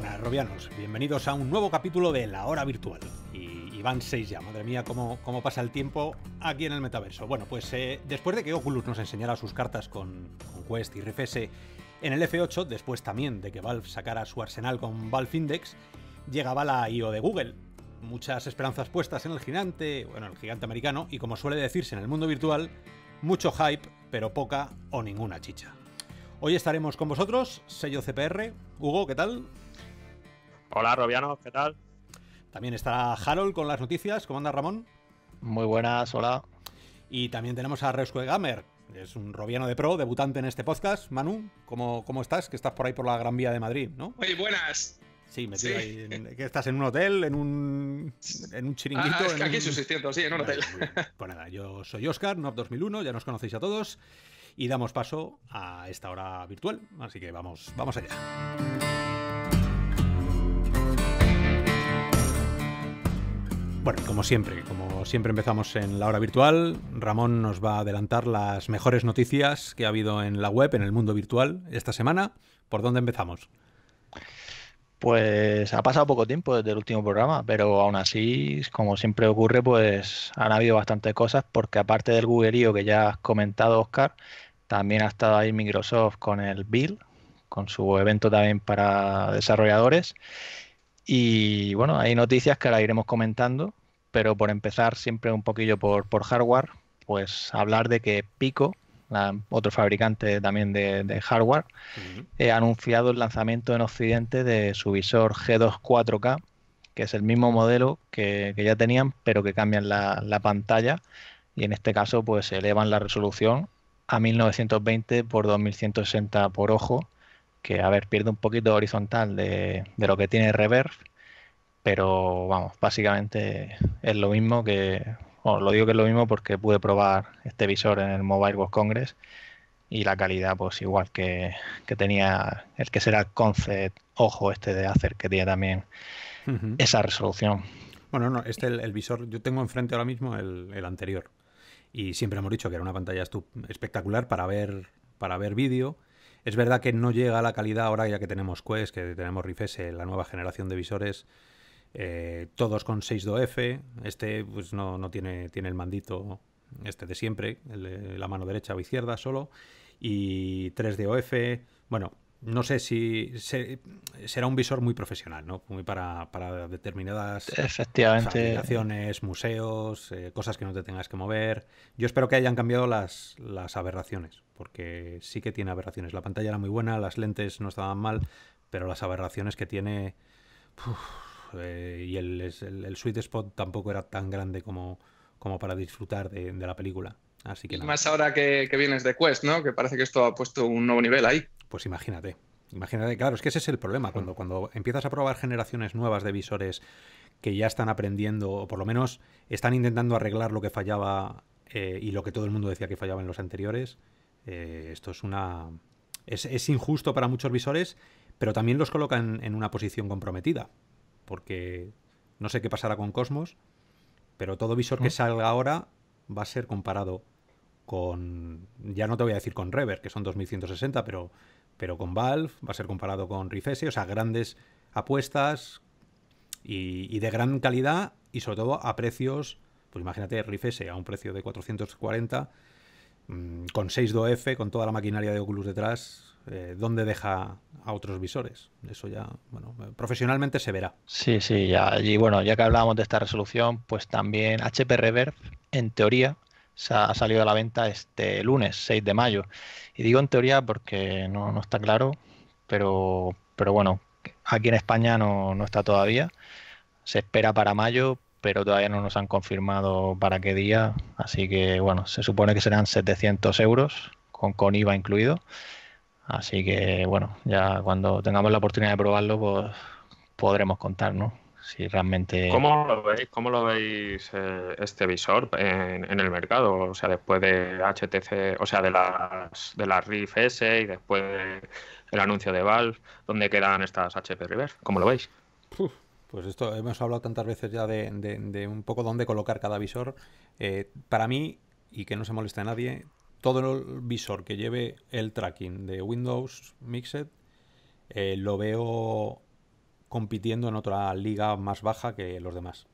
buenas, Robianos. Bienvenidos a un nuevo capítulo de La Hora Virtual. Y, van seis ya, madre mía, cómo, cómo, pasa el tiempo aquí en el metaverso. Bueno, pues eh, después de que Oculus nos enseñara sus cartas con, con Quest y RFS en el F8, después también de que Valve sacara su arsenal con Valve Index, llegaba la IO de Google. Muchas esperanzas puestas en el gigante, bueno, el gigante americano, y como suele decirse en el mundo virtual, mucho hype, pero poca o ninguna chicha. Hoy estaremos con vosotros, sello CPR. Hugo, ¿qué tal? Hola, Robiano, ¿qué tal? También está Harold con las noticias. ¿Cómo anda, Ramón? Muy buenas, hola. Y también tenemos a Rescue Gamer, es un robiano de pro, debutante en este podcast. Manu, ¿cómo, ¿cómo estás? Que estás por ahí por la Gran Vía de Madrid, ¿no? Muy buenas. Sí, metido ahí. que estás en un hotel, en un, en un chiringuito. Ah, es que en un... sí, en un hotel. pues nada, yo soy Oscar, NOP 2001, ya nos conocéis a todos. Y damos paso a esta hora virtual. Así que vamos, vamos allá. Bueno, como siempre, como siempre empezamos en la hora virtual, Ramón nos va a adelantar las mejores noticias que ha habido en la web, en el mundo virtual, esta semana. ¿Por dónde empezamos? Pues ha pasado poco tiempo desde el último programa, pero aún así, como siempre ocurre, pues han habido bastantes cosas, porque aparte del googleío que ya has comentado, Oscar, también ha estado ahí Microsoft con el Bill, con su evento también para desarrolladores. Y bueno, hay noticias que ahora iremos comentando pero por empezar siempre un poquillo por, por hardware, pues hablar de que Pico, otro fabricante también de, hardware, eh, ha anunciado el lanzamiento en Occidente de su visor g 24 k que es el mismo modelo que, ya tenían, pero que cambian la, pantalla y en este caso pues elevan la resolución a 1920 x 2160 por ojo, que a ver, pierde un poquito horizontal de, de lo que tiene Reverb, pero vamos, básicamente es lo mismo que, bueno, lo digo que es lo mismo porque pude probar este visor en el Mobile World Congress y la calidad pues igual que, tenía el que será el concept ojo este de hacer que tiene también esa resolución. Bueno, no, este el, el, visor, yo tengo enfrente ahora mismo el, anterior y siempre hemos dicho que era una pantalla espectacular para ver para ver vídeo. Es verdad que no llega a la calidad ahora ya que tenemos Quest, que tenemos Rifese, la nueva generación de visores, eh, todos con 6 dof este pues no, tiene, tiene el mandito este de siempre, la mano derecha o izquierda solo, y 3DOF, bueno, no sé si será un visor muy profesional, ¿no? Muy para, para determinadas aplicaciones, museos, eh, cosas que no te tengas que mover. Yo espero que hayan cambiado las, las aberraciones, porque sí que tiene aberraciones. La pantalla era muy buena, las lentes no estaban mal, pero las aberraciones que tiene... Eh, y el, sweet spot tampoco era tan grande como, como para disfrutar de, la película. Así que más ahora que, vienes de Quest, ¿no? Que parece que esto ha puesto un nuevo nivel ahí. Pues imagínate. Imagínate, claro, es que ese es el problema. Cuando, cuando empiezas a probar generaciones nuevas de visores que ya están aprendiendo, o por lo menos están intentando arreglar lo que fallaba eh, y lo que todo el mundo decía que fallaba en los anteriores, eh, esto es una. Es, injusto para muchos visores, pero también los colocan en una posición comprometida porque no sé qué pasará con Cosmos, pero todo visor que salga ahora va a ser comparado con, ya no te voy a decir con Rever, que son 2160, pero, pero con Valve, va a ser comparado con Rifese, o sea, grandes apuestas y, de gran calidad y sobre todo a precios, pues imagínate Rifese, a un precio de 440, mm, con 6 DOF, con toda la maquinaria de Oculus detrás, eh, dónde deja a otros visores. Eso ya, bueno, profesionalmente se verá. Sí, sí, ya. Y bueno, ya que hablábamos de esta resolución, pues también HP Reverb, en teoría, se ha, salido a la venta este lunes, 6 de mayo. Y digo en teoría porque no, está claro, pero, bueno, aquí en España no, está todavía. Se espera para mayo, pero todavía no nos han confirmado para qué día. Así que bueno, se supone que serán 700 euros, con, con IVA incluido. Así que bueno, ya cuando tengamos la oportunidad de probarlo, pues podremos contar, ¿no? Si realmente. ¿Cómo lo veis? ¿Cómo lo veis eh, este visor en, el mercado? O sea, después de HTC, o sea, de las de las S y después del anuncio de Valve, ¿dónde quedan estas HP River? ¿Cómo lo veis? Pues esto, hemos hablado tantas veces ya de, un poco dónde colocar cada visor. Eh, para mí, y que no se moleste a nadie, todo el visor que lleve el tracking de Windows Mixed eh, lo veo compitiendo en otra liga más baja que los demás.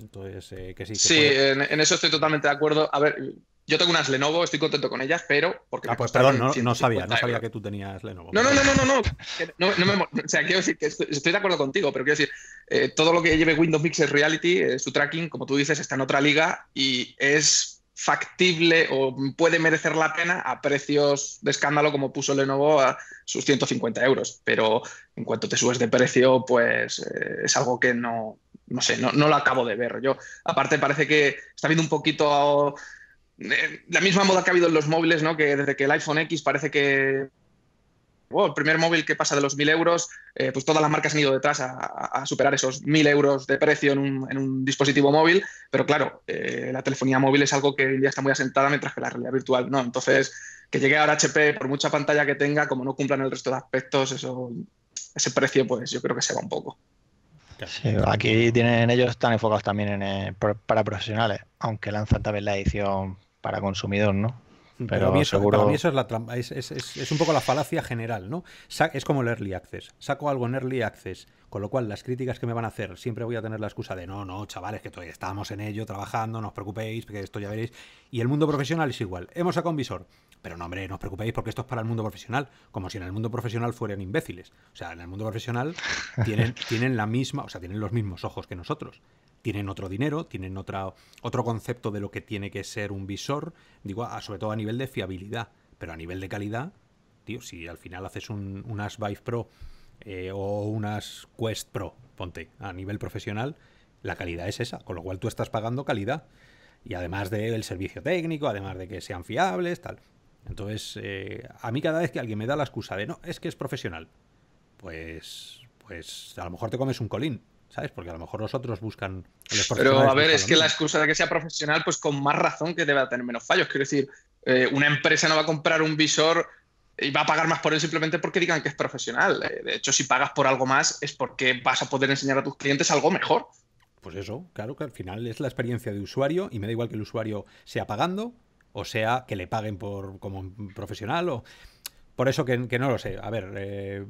Entonces, eh, que sí. sí, en, eso estoy totalmente de acuerdo. A ver, yo tengo unas Lenovo, estoy contento con ellas, pero... Porque ah, pues perdón, no, no, sabía, no sabía que tú tenías Lenovo. No, no, no, no, no, no. no, o sea, quiero decir que estoy, de acuerdo contigo, pero quiero decir, eh, todo lo que lleve Windows Mixed Reality, eh, su tracking, como tú dices, está en otra liga y es factible o puede merecer la pena a precios de escándalo como puso Lenovo a sus 150 euros. Pero en cuanto te subes de precio, pues eh, es algo que no, no sé, no, no, lo acabo de ver. Yo, aparte, parece que está habiendo un poquito... Eh, la misma moda que ha habido en los móviles, ¿no? Que desde que el iPhone X parece que el primer móvil que pasa de los 1.000 euros, eh, pues todas las marcas han ido detrás a, superar esos 1.000 euros de precio en un, dispositivo móvil, pero claro, eh, la telefonía móvil es algo que ya está muy asentada mientras que la realidad virtual no. Entonces, que llegue ahora HP, por mucha pantalla que tenga, como no cumplan el resto de aspectos, eso, ese precio, pues yo creo que se va un poco. aquí tienen ellos están enfocados también eh, para profesionales, aunque lanzan también la edición para consumidor, ¿no? Pero, a mí eso es, un poco la falacia general, ¿no? es como el early access. Saco algo en early access, con lo cual las críticas que me van a hacer, siempre voy a tener la excusa de no, no, chavales, que todavía estábamos en ello, trabajando, no os preocupéis, que esto ya veréis. Y el mundo profesional es igual. Hemos sacado un visor. Pero no, hombre, no os preocupéis porque esto es para el mundo profesional, como si en el mundo profesional fueran imbéciles. O sea, en el mundo profesional tienen, tienen la misma, o sea, tienen los mismos ojos que nosotros tienen otro dinero, tienen otra, otro concepto de lo que tiene que ser un visor, digo, sobre todo a nivel de fiabilidad, pero a nivel de calidad, tío, si al final haces un, Vive Pro eh, o unas Quest Pro, ponte, a nivel profesional, la calidad es esa, con lo cual tú estás pagando calidad. Y además del servicio técnico, además de que sean fiables, tal. Entonces, eh, a mí cada vez que alguien me da la excusa de no, es que es profesional, pues, pues a lo mejor te comes un colín, ¿sabes? Porque a lo mejor los otros buscan. pero a ver, es que la excusa de que sea profesional, pues con más razón que debe tener menos fallos. Quiero decir, eh, una empresa no va a comprar un visor y va a pagar más por él simplemente porque digan que es profesional. Eh, de hecho, si pagas por algo más es porque vas a poder enseñar a tus clientes algo mejor. Pues eso, claro que al final es la experiencia de usuario y me da igual que el usuario sea pagando o sea que le paguen por como profesional o por eso que, no lo sé. A ver, eh,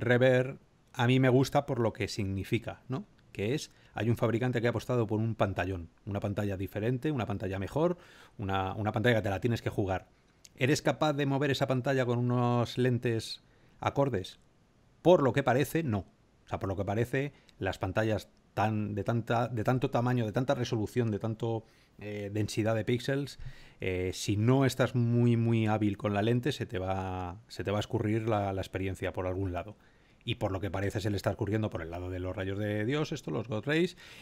Rever a mí me gusta por lo que significa, ¿no? Que es, hay un fabricante que ha apostado por un pantallón, una pantalla diferente, una pantalla mejor, una, pantalla que te la tienes que jugar. ¿Eres capaz de mover esa pantalla con unos lentes acordes? Por lo que parece, no. O sea, por lo que parece, las pantallas tan, de, tanta, de tanto tamaño, de tanta resolución, de tanto eh, densidad de píxeles, eh, si no estás muy, muy hábil con la lente, se te va, se te va a escurrir la experiencia por algún lado y por lo que parece se le está escurriendo por el lado de los rayos de Dios, esto, los God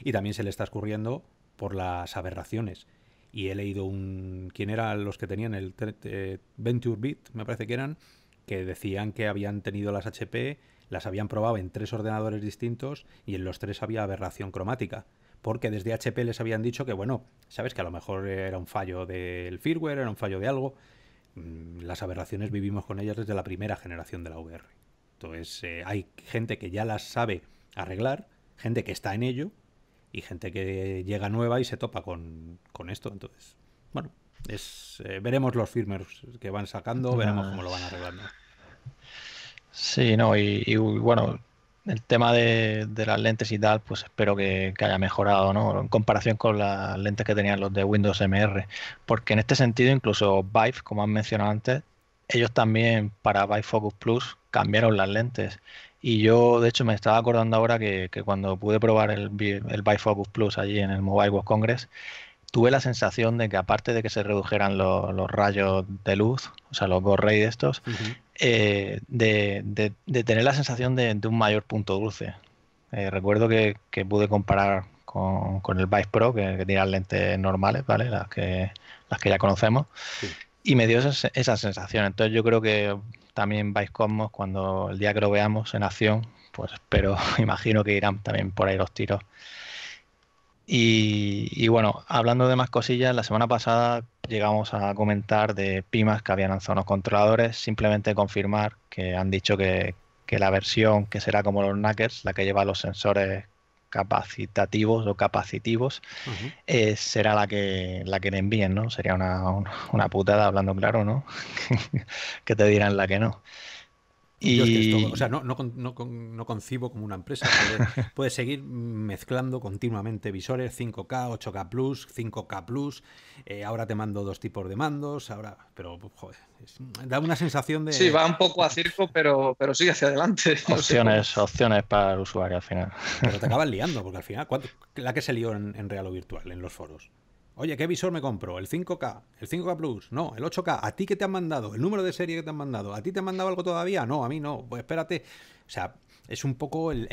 y también se le está escurriendo por las aberraciones. Y he leído un... ¿Quién eran los que tenían el 20 eh, Venture Me parece que eran, que decían que habían tenido las HP, las habían probado en tres ordenadores distintos y en los tres había aberración cromática porque desde HP les habían dicho que, bueno, sabes que a lo mejor era un fallo del firmware, era un fallo de algo. Mm, las aberraciones vivimos con ellas desde la primera generación de la VR entonces eh, hay gente que ya las sabe arreglar, gente que está en ello y gente que llega nueva y se topa con, esto. Entonces, bueno, es, eh, veremos los firmers que van sacando, veremos cómo lo van arreglando. Sí, no, y, bueno, el tema de, las lentes y tal, pues espero que, haya mejorado, ¿no? En comparación con las lentes que tenían los de Windows MR. Porque en este sentido, incluso Vive, como han mencionado antes, ellos también para Vive Focus Plus, cambiaron las lentes. Y yo, de hecho, me estaba acordando ahora que, que cuando pude probar el, el Focus Plus allí en el Mobile World Congress, tuve la sensación de que aparte de que se redujeran los, rayos de luz, o sea, los Gorray eh, de estos, de, tener la sensación de, un mayor punto dulce. Eh, recuerdo que, pude comparar con, el Vive Pro, que, que, tiene las lentes normales, ¿vale? Las que, las que ya conocemos. Y me dio esa, esa sensación. Entonces yo creo que también Vice Cosmos, cuando el día que lo veamos en acción, pues pero imagino que irán también por ahí los tiros. Y, bueno, hablando de más cosillas, la semana pasada llegamos a comentar de Pimas que habían lanzado unos controladores, simplemente confirmar que han dicho que, que la versión que será como los Knackers, la que lleva los sensores capacitativos o capacitivos, eh, será la que, la que le envíen, ¿no? Sería una, una putada, hablando claro, ¿no? que te dirán la que no. Y... o sea, no, no, concibo como una empresa puede, seguir mezclando continuamente visores 5K, 8K plus 5K plus eh, ahora te mando dos tipos de mandos, ahora, pero joder, da una sensación de... Sí, va un poco a circo, pero, pero sigue hacia adelante. Opciones, opciones para el usuario al final. Pero te acabas liando, porque al final, la que se lió en real o virtual, en los foros. Oye, ¿qué visor me compro? ¿El 5K? ¿El 5K Plus? No, el 8K. ¿A ti qué te han mandado? ¿El número de serie que te han mandado? ¿A ti te han mandado algo todavía? No, a mí no. Pues espérate. O sea, es un poco el,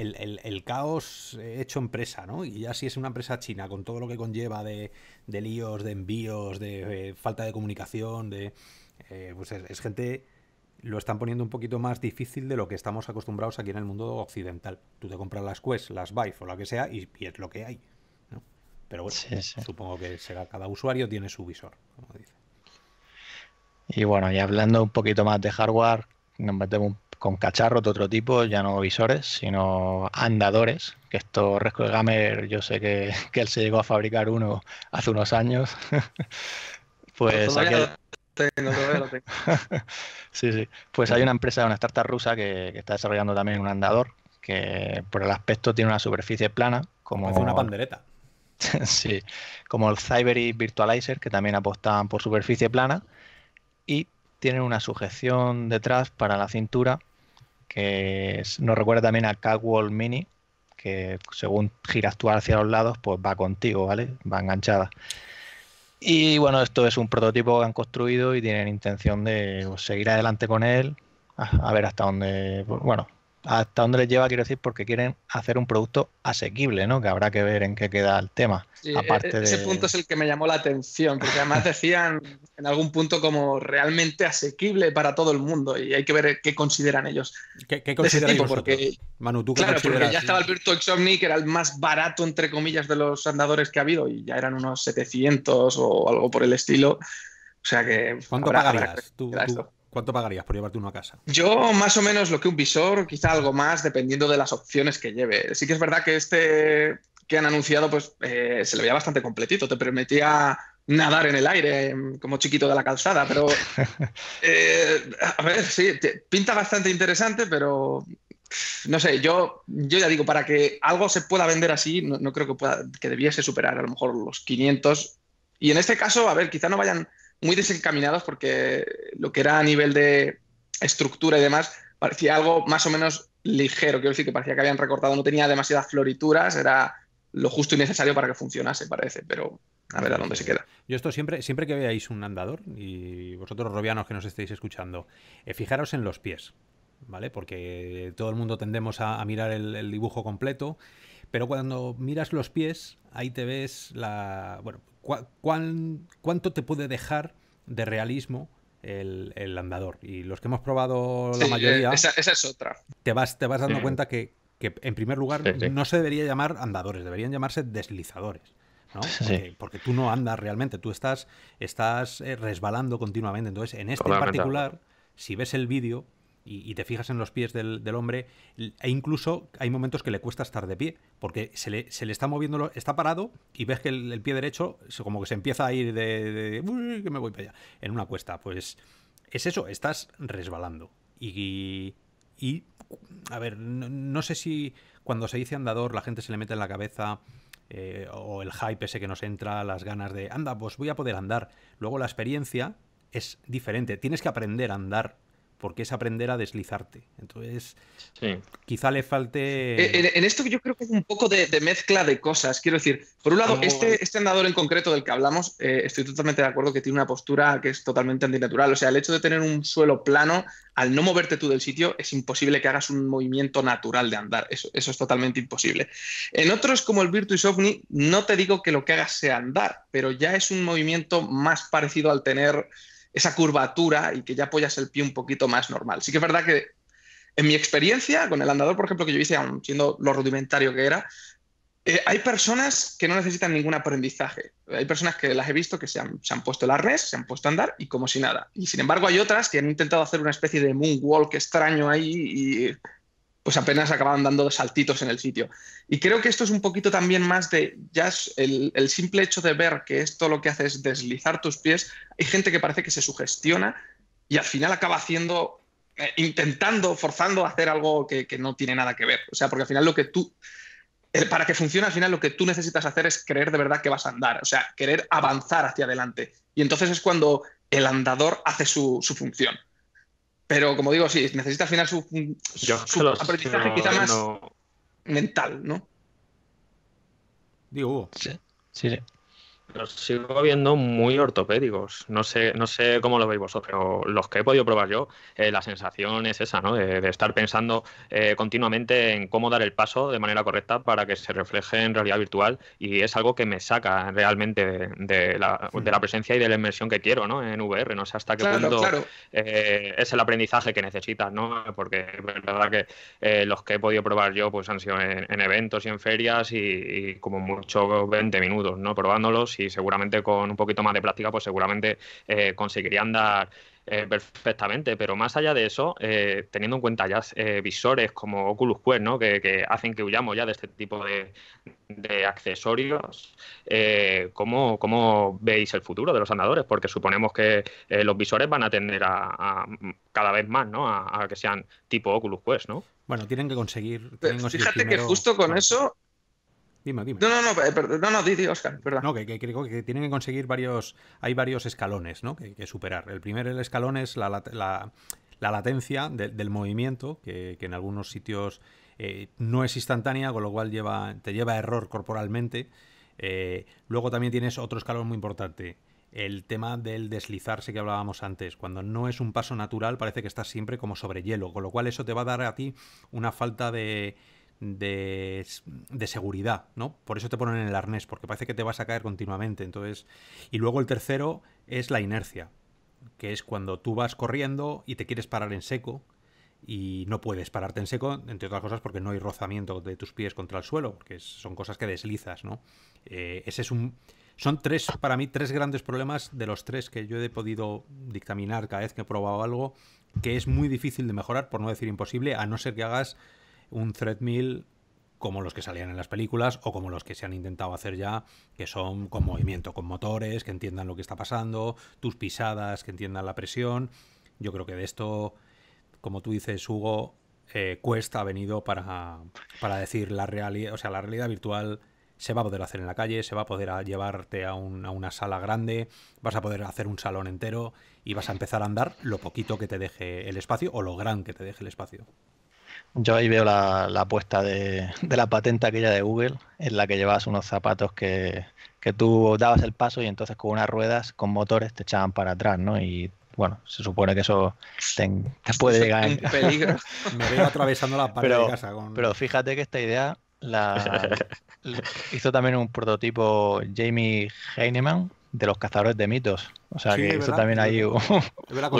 caos hecho empresa, ¿no? Y ya si es una empresa china, con todo lo que conlleva de, líos, de envíos, de eh, falta de comunicación, de... Eh, pues es, gente lo están poniendo un poquito más difícil de lo que estamos acostumbrados aquí en el mundo occidental. Tú te compras las Quest, las Vive o la que sea y es lo que hay. Pero bueno, supongo que cada usuario tiene su visor, como dice. Y bueno, y hablando un poquito más de hardware, nos metemos con cacharros de otro tipo, ya no visores, sino andadores, que esto Resco Gamer, yo sé que, él se llegó a fabricar uno hace unos años. pues sí, Pues hay una empresa, una startup rusa que, está desarrollando también un andador que por el aspecto tiene una superficie plana como... una pandereta. sí, como el Cyber Virtualizer, que también apostaban por superficie plana y tienen una sujeción detrás para la cintura que nos recuerda también a CagWall Mini, que según giras tú hacia los lados, pues va contigo, ¿vale? Va enganchada. Y bueno, esto es un prototipo que han construido y tienen intención de pues, seguir adelante con él, a ver hasta dónde, pues, bueno, hasta dónde les lleva, quiero decir, porque quieren hacer un producto asequible, ¿no? Que habrá que ver en qué queda el tema. E-, aparte e-, de ese punto es el que me llamó la atención, porque además decían en algún punto como realmente asequible para todo el mundo y hay que ver qué consideran ellos. ¿Qué, consideran ellos? Porque, Manu, ¿tú claro, porque ya estaba el Virtual Omni, que era el más barato, entre comillas, de los andadores que ha habido y ya eran unos 700 o algo por el estilo. O sea que... ¿Cuánto ¿Cuánto pagarías por llevarte uno a casa? Yo más o menos lo que un visor, quizá algo más, dependiendo de las opciones que lleve. Sí que es verdad que este que han anunciado, pues eh, se le veía bastante completito. Te permitía nadar en el aire, em, como chiquito de la calzada, pero eh, a ver, sí, pinta bastante interesante, pero no sé, yo, yo ya digo, para que algo se pueda vender así, no, no creo que, pueda, que debiese superar a lo mejor los 500. Y en este caso, a ver, quizá no vayan muy desencaminados porque lo que era a nivel de estructura y demás parecía algo más o menos ligero, quiero decir que parecía que habían recortado, no tenía demasiadas florituras, era lo justo y necesario para que funcionase, parece, pero a ver a dónde se queda. Yo esto siempre, siempre que veáis un andador, y vosotros robianos que nos estéis escuchando, eh, fijaros en los pies, ¿vale? Porque todo el mundo tendemos a, mirar el, dibujo completo pero cuando miras los pies, ahí te ves la. Bueno, ¿cuánto te puede dejar de realismo el, andador? Y los que hemos probado la mayoría... Eh, esa, es otra. Te vas, te vas dando mm. cuenta que, en primer lugar, no se debería llamar andadores, deberían llamarse deslizadores. ¿no? Porque, tú no andas realmente, tú estás, estás eh, resbalando continuamente. Entonces, en este particular, si ves el vídeo, y, te fijas en los pies del, hombre, e incluso hay momentos que le cuesta estar de pie, porque se le, está moviendo, está parado y ves que el, pie derecho como que se empieza a ir de, uy, que me voy para allá, en una cuesta. Pues es eso, estás resbalando. Y, y a ver, no, sé si cuando se dice andador la gente se le mete en la cabeza... Eh, o el hype ese que nos entra, las ganas de, anda, pues voy a poder andar. Luego la experiencia es diferente. Tienes que aprender a andar porque es aprender a deslizarte. Entonces, quizá le falte... Eh, en, esto esto yo creo que es un poco de, mezcla de cosas. Quiero decir, por un lado, ah, este, este, andador en concreto del que hablamos, eh, estoy totalmente de acuerdo que tiene una postura que es totalmente antinatural. O sea, el hecho de tener un suelo plano, al no moverte tú del sitio, es imposible que hagas un movimiento natural de andar. Eso, es totalmente imposible. En otros, como el Virtuis Ovni, no te digo que lo que hagas sea andar, pero ya es un movimiento más parecido al tener esa curvatura y que ya apoyas el pie un poquito más normal. Sí que es verdad que en mi experiencia con el andador, por ejemplo, que yo hice, aún siendo lo rudimentario que era, eh, hay personas que no necesitan ningún aprendizaje. Hay personas que las he visto que se han, se han, puesto el arnés, se han puesto a andar y como si nada. Y sin embargo hay otras que han intentado hacer una especie de moonwalk extraño ahí y pues apenas acaban dando saltitos en el sitio. Y creo que esto es un poquito también más de, ya el, simple hecho de ver que esto lo que hace es deslizar tus pies, hay gente que parece que se sugestiona y al final acaba haciendo, eh, intentando, forzando a hacer algo que, no tiene nada que ver. O sea, porque al final lo que tú, para que funcione al final lo que tú necesitas hacer es creer de verdad que vas a andar, o sea, querer avanzar hacia adelante. Y entonces es cuando el andador hace su función. Pero como digo, sí, necesita al final su, mm, aprendizaje quizás más mental, ¿no? Digo Hugo. Sí, sí los sigo viendo muy ortopédicos. No sé, no sé cómo lo veis vosotros, pero los que he podido probar yo, eh, la sensación es esa, ¿no? De, estar pensando eh, continuamente en cómo dar el paso de manera correcta para que se refleje en realidad virtual y es algo que me saca realmente de, la, de la, hmm. presencia y de la inmersión que quiero, ¿no? En VR, no sé hasta qué punto eh, es el aprendizaje que necesitas, ¿no? Porque es verdad que los que he podido probar yo, pues han sido en, eventos y en ferias y, como mucho 20 minutos, ¿no? Probándolos y y seguramente con un poquito más de práctica, pues seguramente eh, conseguiría andar eh, perfectamente, pero más allá de eso, eh, teniendo en cuenta ya visores como Oculus Quest, ¿no? que, hacen que huyamos ya de este tipo de, accesorios, ¿cómo, ¿cómo, veis el futuro de los andadores? Porque suponemos que los visores van a tender a, cada vez más A, que sean tipo Oculus Quest, ¿no? Bueno, tienen que conseguir... Fíjate que justo con eso Dime, dime. No, no, no, eh, perdón, no, no, di, Oscar, perdón. No, que, que, que, tienen que conseguir varios, hay varios escalones, ¿no? Que, superar. El primer el escalón es la, latencia del movimiento, que, en algunos sitios eh, no es instantánea, con lo cual lleva, te lleva a error corporalmente. Eh, luego también tienes otro escalón muy importante, el tema del deslizarse que hablábamos antes. Cuando no es un paso natural, parece que estás siempre como sobre hielo, con lo cual eso te va a dar a ti una falta de de, seguridad, ¿no? Por eso te ponen en el arnés, porque parece que te vas a caer continuamente. Entonces, y luego el tercero es la inercia, que es cuando tú vas corriendo y te quieres parar en seco y no puedes pararte en seco, entre otras cosas porque no hay rozamiento de tus pies contra el suelo, porque son cosas que deslizas, ¿no? Eh, ese es un son tres, para mí, tres grandes problemas de los tres que yo he podido dictaminar cada vez que he probado algo, que es muy difícil de mejorar, por no decir imposible, a no ser que hagas un treadmill como los que salían en las películas o como los que se han intentado hacer ya, que son con movimiento, con motores, que entiendan lo que está pasando, tus pisadas, que entiendan la presión. Yo creo que de esto, como tú dices, Hugo, eh, Cuesta ha venido para, decir la realidad, o sea, la realidad virtual se va a poder hacer en la calle, se va a poder llevarte a, a una sala grande, vas a poder hacer un salón entero y vas a empezar a andar lo poquito que te deje el espacio o lo gran que te deje el espacio. Yo ahí veo la, apuesta de, la patente aquella de Google, en la que llevabas unos zapatos que, tú dabas el paso y entonces con unas ruedas, con motores, te echaban para atrás, ¿no? Y bueno, se supone que eso te, puede llegar en peligro. Me veo atravesando la pared de casa. Pero fíjate que esta idea la, hizo también un prototipo Jamie Heinemann, de los cazadores de mitos. O sea que también hay un,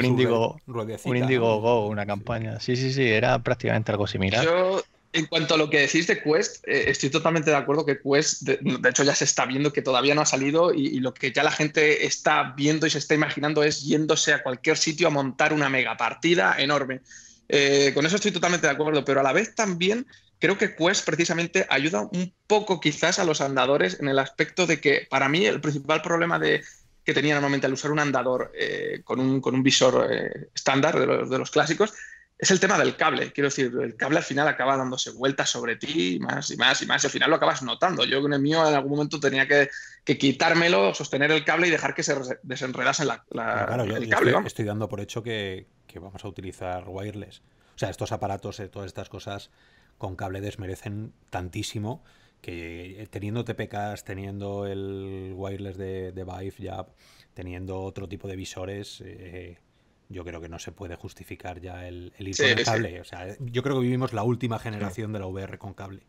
Indigo, un índigo Go, una campaña. Sí. sí, sí, era prácticamente algo similar. Yo, en cuanto a lo que decís de Quest, eh, estoy totalmente de acuerdo que Quest, de, hecho ya se está viendo que todavía no ha salido y, lo que ya la gente está viendo y se está imaginando es yéndose a cualquier sitio a montar una mega partida enorme. Eh, con eso estoy totalmente de acuerdo, pero a la vez también creo que Quest precisamente ayuda un poco quizás a los andadores en el aspecto de que para mí el principal problema de, que tenía normalmente al usar un andador eh, con, un, visor eh, estándar de, los, clásicos es el tema del cable. Quiero decir, el cable al final acaba dándose vueltas sobre ti y más y más y más. Y al final lo acabas notando. Yo con el mío en algún momento tenía que, quitármelo, sostener el cable y dejar que se desenredase la, claro, el cable. Estoy, dando por hecho que, vamos a utilizar wireless. O sea, estos aparatos, eh, todas estas cosas con cable desmerecen tantísimo que eh, teniendo TPKs, teniendo el wireless de, Vive, ya teniendo otro tipo de visores, eh, yo creo que no se puede justificar ya el, el ir cable. O sea, yo creo que vivimos la última generación de la VR con cable.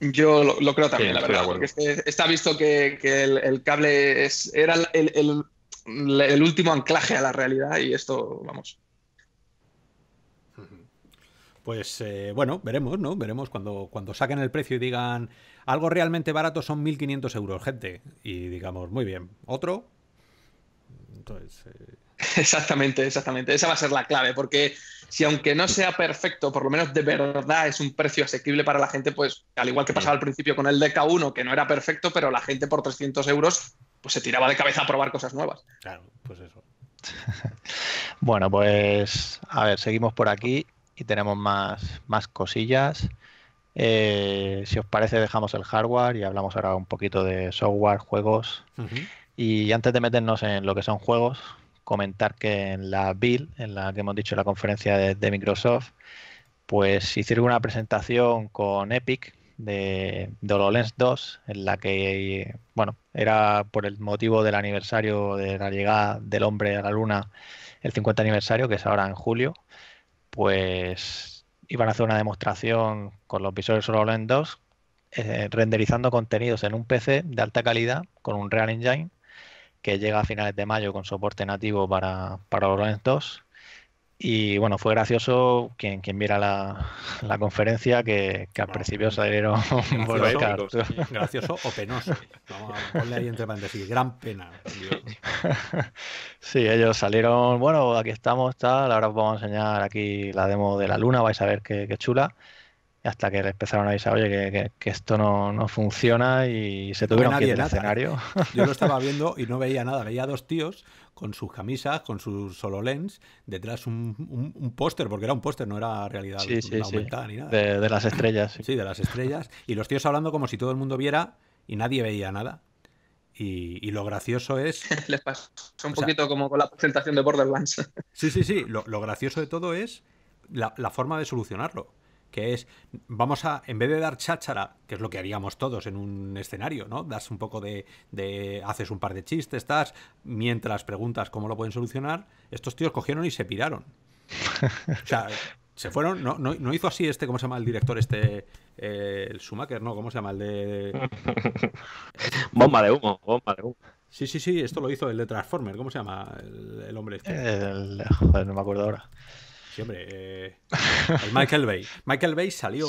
Yo lo, creo también, la verdad, porque está visto que, el, cable era el, el último anclaje a la realidad y esto, vamos, pues eh, bueno, veremos, ¿no? Veremos cuando, cuando saquen el precio y digan algo realmente barato son 1.500 euros, gente. Y digamos, muy bien, otro. Eh, exactamente, exactamente. Esa va a ser la clave, porque si aunque no sea perfecto, por lo menos de verdad es un precio asequible para la gente, pues al igual que pasaba al principio con el DK1, que no era perfecto, pero la gente por 300 euros pues se tiraba de cabeza a probar cosas nuevas. Claro, pues eso. bueno, pues a ver, seguimos por aquí y tenemos más, más cosillas. Eh, si os parece, dejamos el hardware y hablamos ahora un poquito de software, juegos. Y antes de meternos en lo que son juegos, comentar que en la build, en la que hemos dicho la conferencia de, Microsoft, pues hicieron una presentación con Epic de, de 2, en la que, bueno, era por el motivo del aniversario de la llegada del hombre a la luna, el 50 aniversario, que es ahora en julio pues iban a hacer una demostración con los visores solo 2, eh, renderizando contenidos en un PC de alta calidad con un Real Engine que llega a finales de mayo con soporte nativo para, para los 2 y bueno, fue gracioso quien, viera la, conferencia que, que al principio salieron gracioso, gracioso o penoso. Vamos a ponerle ahí entre paréntesis, gran pena. sí, ellos salieron, bueno, aquí estamos, tal, ahora os vamos a enseñar aquí la demo de la luna, vais a ver qué, qué chula hasta que empezaron a avisar, oye, que, esto no, funciona y se tuvieron que ir escenario. Yo lo estaba viendo y no veía nada, veía dos tíos con sus camisas, con sus solo lens, detrás un, póster, porque era un póster, no era realidad De, las estrellas. Sí. de las estrellas. Y los tíos hablando como si todo el mundo viera y nadie veía nada. Y, lo gracioso es. un poquito como con la presentación de Borderlands. Sí, sí, sí. Lo, gracioso de todo es la, forma de solucionarlo que es, vamos a, en vez de dar cháchara, que es lo que haríamos todos en un escenario, ¿no? Das un poco de, haces un par de chistes, estás, mientras preguntas cómo lo pueden solucionar, estos tíos cogieron y se piraron. O sea, se fueron, no, no, hizo así este, ¿cómo se llama el director este? Eh, el sumaker, ¿no? ¿Cómo se llama el de... bomba de humo, bomba de humo. Sí, sí, sí, esto lo hizo el de Transformer, ¿cómo se llama el, hombre este? joder, no me acuerdo ahora. Sí, hombre. Eh, Michael Bay. Michael Bay salió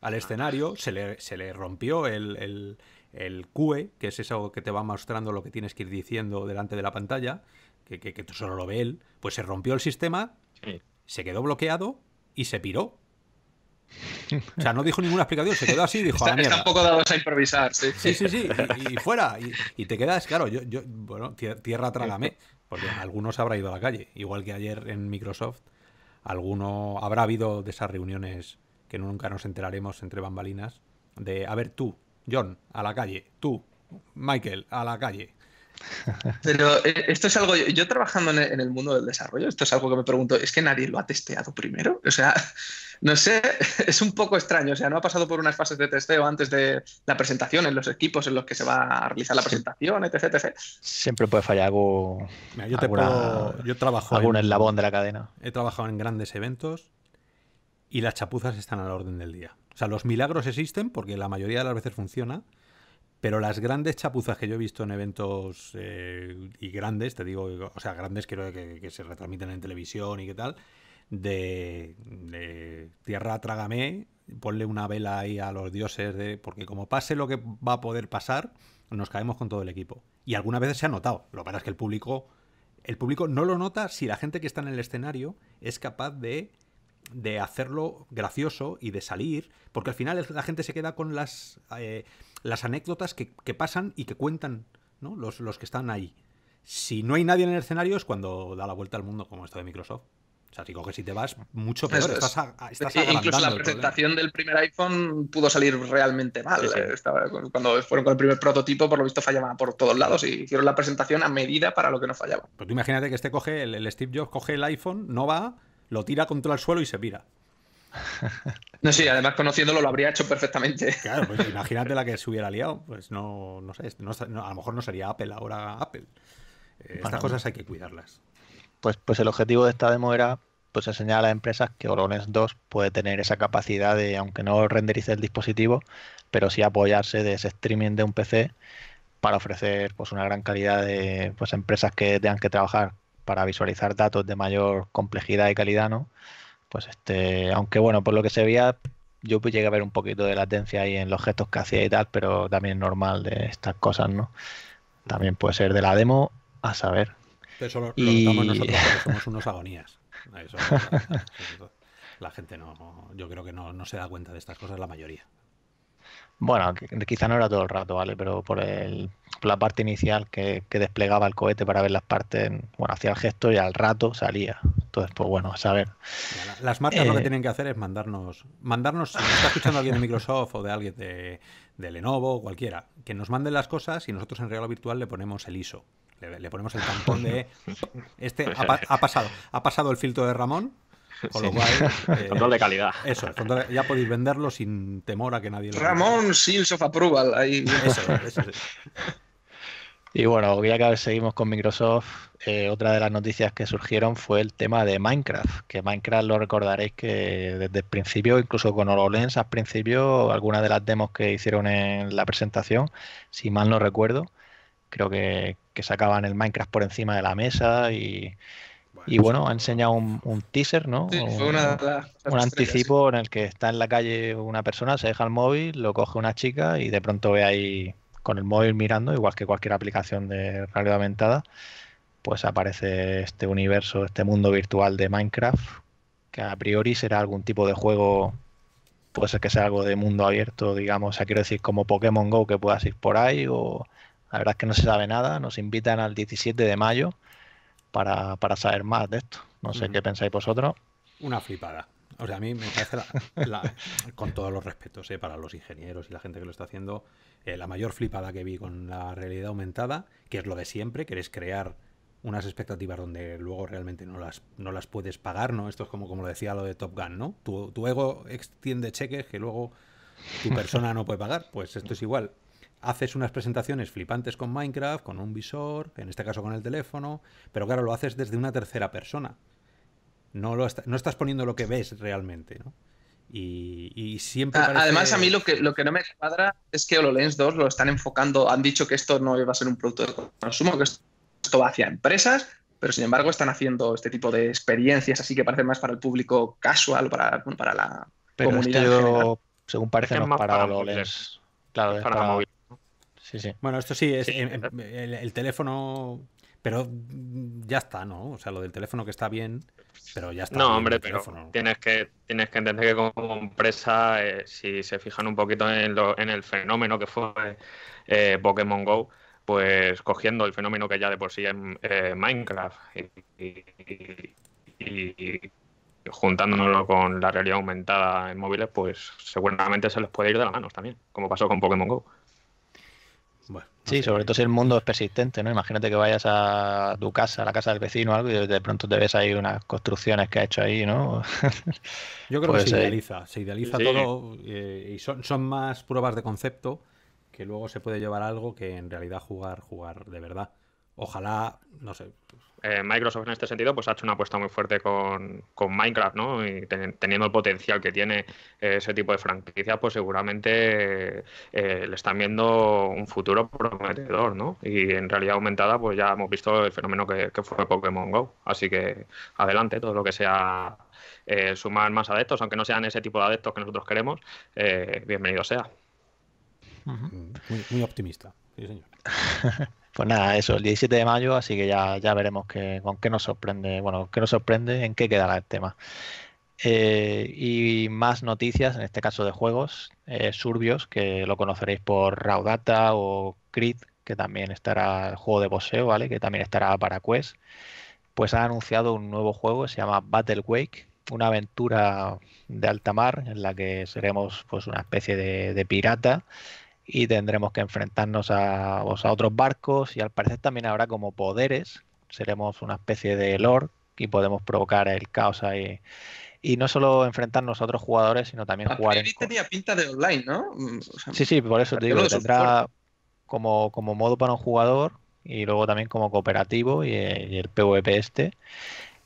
al escenario, se le, rompió el, el, QE, que es eso que te va mostrando lo que tienes que ir diciendo delante de la pantalla, que, que, tú solo lo ve él. Pues se rompió el sistema, se quedó bloqueado y se piró. O sea, no dijo ninguna explicación, se quedó así y dijo. a la poco a improvisar, sí. Sí, sí, sí. Y, fuera. Y, te quedas, claro, yo, yo bueno, tierra trágame. Porque algunos habrá ido a la calle. Igual que ayer en Microsoft alguno habrá habido de esas reuniones que nunca nos enteraremos entre bambalinas de, a ver, tú, John, a la calle, tú, Michael, a la calle. Pero eh, esto es algo, yo trabajando e, en el mundo del desarrollo, esto es algo que me pregunto, ¿es que nadie lo ha testeado primero? O sea, no sé, es un poco extraño, o sea, no ha pasado por unas fases de testeo antes de la presentación, en los equipos en los que se va a realizar la presentación, etc. etc. Siempre puede fallar algo, yo, trabajo algún eslabón de la cadena. He trabajado en grandes eventos y las chapuzas están a la orden del día. O sea, los milagros existen porque la mayoría de las veces funciona pero las grandes chapuzas que yo he visto en eventos eh, y grandes, te digo, o sea, grandes quiero que, se retransmiten en televisión y qué tal, de, tierra trágame, ponle una vela ahí a los dioses, de, porque como pase lo que va a poder pasar, nos caemos con todo el equipo. Y algunas veces se ha notado, lo que pasa es que el público, el público no lo nota si la gente que está en el escenario es capaz de, de hacerlo gracioso y de salir, porque al final la gente se queda con las... Eh, las anécdotas que, pasan y que cuentan ¿no? los, los que están ahí. Si no hay nadie en el escenario es cuando da la vuelta al mundo, como esto de Microsoft. O sea, si coges y te vas, mucho peor. Estás, a, Incluso la presentación del primer iPhone pudo salir realmente mal. Eh, cuando fueron con el primer prototipo, por lo visto fallaba por todos lados y hicieron la presentación a medida para lo que no fallaba. pues imagínate que este coge, el, Steve Jobs coge el iPhone, no va, lo tira contra el suelo y se mira. No, sí, además conociéndolo lo habría hecho perfectamente. Claro, pues imagínate la que se hubiera liado. Pues no, no sé, a lo mejor no sería Apple ahora Apple. Eh, estas cosas hay que cuidarlas. Pues, pues el objetivo de esta demo era pues enseñar a las empresas que Orones 2 puede tener esa capacidad de, aunque no renderice el dispositivo, pero sí apoyarse de ese streaming de un PC para ofrecer pues una gran calidad de pues empresas que tengan que trabajar para visualizar datos de mayor complejidad y calidad, ¿no? pues este, aunque bueno, por lo que se veía, yo pues, llegué a ver un poquito de latencia ahí en los gestos que hacía y tal, pero también es normal de estas cosas, ¿no? También puede ser de la demo a saber. eso lo, y... nosotros, somos unos agonías. la gente no, yo creo que no, no se da cuenta de estas cosas la mayoría. Bueno, quizá no era todo el rato, ¿vale? Pero por, el, la parte inicial que, desplegaba el cohete para ver las partes, bueno, hacía el gesto y al rato salía. Entonces, pues bueno, a saber. Las marcas lo que eh, tienen que hacer es mandarnos, mandarnos, si está escuchando alguien de Microsoft o de alguien de, Lenovo Lenovo, cualquiera, que nos manden las cosas y nosotros en regalo virtual le ponemos el ISO. Le, ponemos el tampón de... Este pues ha, pasado, ha pasado el filtro de Ramón, con lo cual, eh, control de calidad. Eso, ya podéis venderlo sin temor a que nadie lo Ramón Seals of Approval. Ahí. Eso, Y bueno, ya que seguimos con Microsoft, eh, otra de las noticias que surgieron fue el tema de Minecraft, que Minecraft lo recordaréis que desde el principio, incluso con HoloLens al principio, algunas de las demos que hicieron en la presentación, si mal no recuerdo, creo que, que sacaban el Minecraft por encima de la mesa y, y bueno, ha enseñado un, teaser, ¿no? fue una, un anticipo en el que está en la calle una persona, se deja el móvil, lo coge una chica y de pronto ve ahí con el móvil mirando, igual que cualquier aplicación de realidad aumentada, pues aparece este universo, este mundo virtual de Minecraft, que a priori será algún tipo de juego, puede ser que sea algo de mundo abierto, digamos, o sea, quiero decir, como Pokémon Go que puedas ir por ahí, o la verdad es que no se sabe nada, nos invitan al 17 de mayo para, para saber más de esto. No sé qué pensáis vosotros. Una flipada. O sea, a mí me parece, con todos los respetos ¿eh? para los ingenieros y la gente que lo está haciendo, eh, la mayor flipada que vi con la realidad aumentada, que es lo de siempre, que es crear unas expectativas donde luego realmente no las, no las puedes pagar, ¿no? Esto es como, como lo decía lo de Top Gun, ¿no? Tu, tu ego extiende cheques que luego tu persona no puede pagar. Pues esto es igual haces unas presentaciones flipantes con Minecraft, con un visor, en este caso con el teléfono, pero claro, lo haces desde una tercera persona. No, lo no estás poniendo lo que ves realmente, Y, siempre. Además, a mí lo que, lo que no me cuadra es que HoloLens 2 lo están enfocando, han dicho que esto no iba a ser un producto de consumo, que esto va hacia empresas, pero sin embargo están haciendo este tipo de experiencias, así que parece más para el público casual, para, para la comunidad. según parece, no para, los Claro, es para, sí, sí. Bueno, esto sí es el, teléfono, pero ya está, ¿no? O sea, lo del teléfono que está bien, pero ya está. No, hombre, pero tienes que, tienes que entender que como empresa, eh, si se fijan un poquito en, el fenómeno que fue eh, Pokémon Go, pues cogiendo el fenómeno que ya de por sí es eh, Minecraft y, juntándolo con la realidad aumentada en móviles, pues seguramente se les puede ir de las manos también, como pasó con Pokémon Go sí, sobre todo si el mundo es persistente, ¿no? Imagínate que vayas a tu casa, a la casa del vecino o algo, y de pronto te ves ahí unas construcciones que ha hecho ahí, ¿no? Yo creo que se idealiza, se idealiza todo eh, y son, son más pruebas de concepto que luego se puede llevar algo que en realidad jugar, jugar de verdad ojalá, no sé. Eh, Microsoft en este sentido pues ha hecho una apuesta muy fuerte con, Minecraft, ¿no? Y teniendo el potencial que tiene eh, ese tipo de franquicias, pues seguramente eh, le están viendo un futuro prometedor, ¿no? Y en realidad aumentada, pues ya hemos visto el fenómeno que, fue Pokémon GO. Así que adelante, todo lo que sea sumar más adeptos, aunque no sean ese tipo de adeptos que nosotros queremos, bienvenido sea. muy, muy optimista, sí señor. Pues nada, eso, el 17 de mayo, así que ya, ya veremos que, con qué nos sorprende, bueno, qué nos sorprende, en qué quedará el tema. Eh, y más noticias, en este caso de juegos, eh, Surbios, que lo conoceréis por Raudata o Crit que también estará el juego de poseo, ¿vale? Que también estará para Quest. Pues ha anunciado un nuevo juego, se llama Battle Wake, una aventura de alta mar en la que seremos pues una especie de, de pirata y tendremos que enfrentarnos a, a, otros barcos y al parecer también habrá como poderes, seremos una especie de lord y podemos provocar el caos ahí. Y no solo enfrentarnos a otros jugadores, sino también jugar... En... tenía pinta de online, ¿no? Mm, sí, sí, por eso te digo, tendrá como, como modo para un jugador y luego también como cooperativo y eh, el PvP este.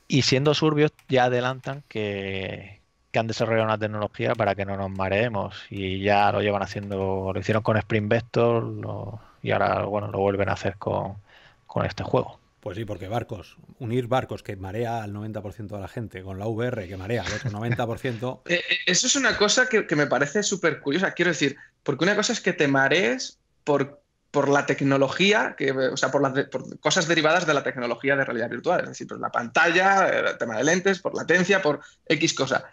Y siendo surbios ya adelantan que, que han desarrollado una tecnología para que no nos mareemos y ya lo llevan haciendo, lo hicieron con Spring Vector y ahora bueno lo vuelven a hacer con, este juego. Pues sí, porque barcos, unir barcos que marea al 90% de la gente con la VR que marea al otro 90%. Eh, eh, eso es una cosa que, me parece súper curiosa. Quiero decir, porque una cosa es que te marees por, por la tecnología, que, o sea, por, las cosas derivadas de la tecnología de realidad virtual. Es decir, por pues la pantalla, el eh, tema de lentes, por latencia, por X cosa.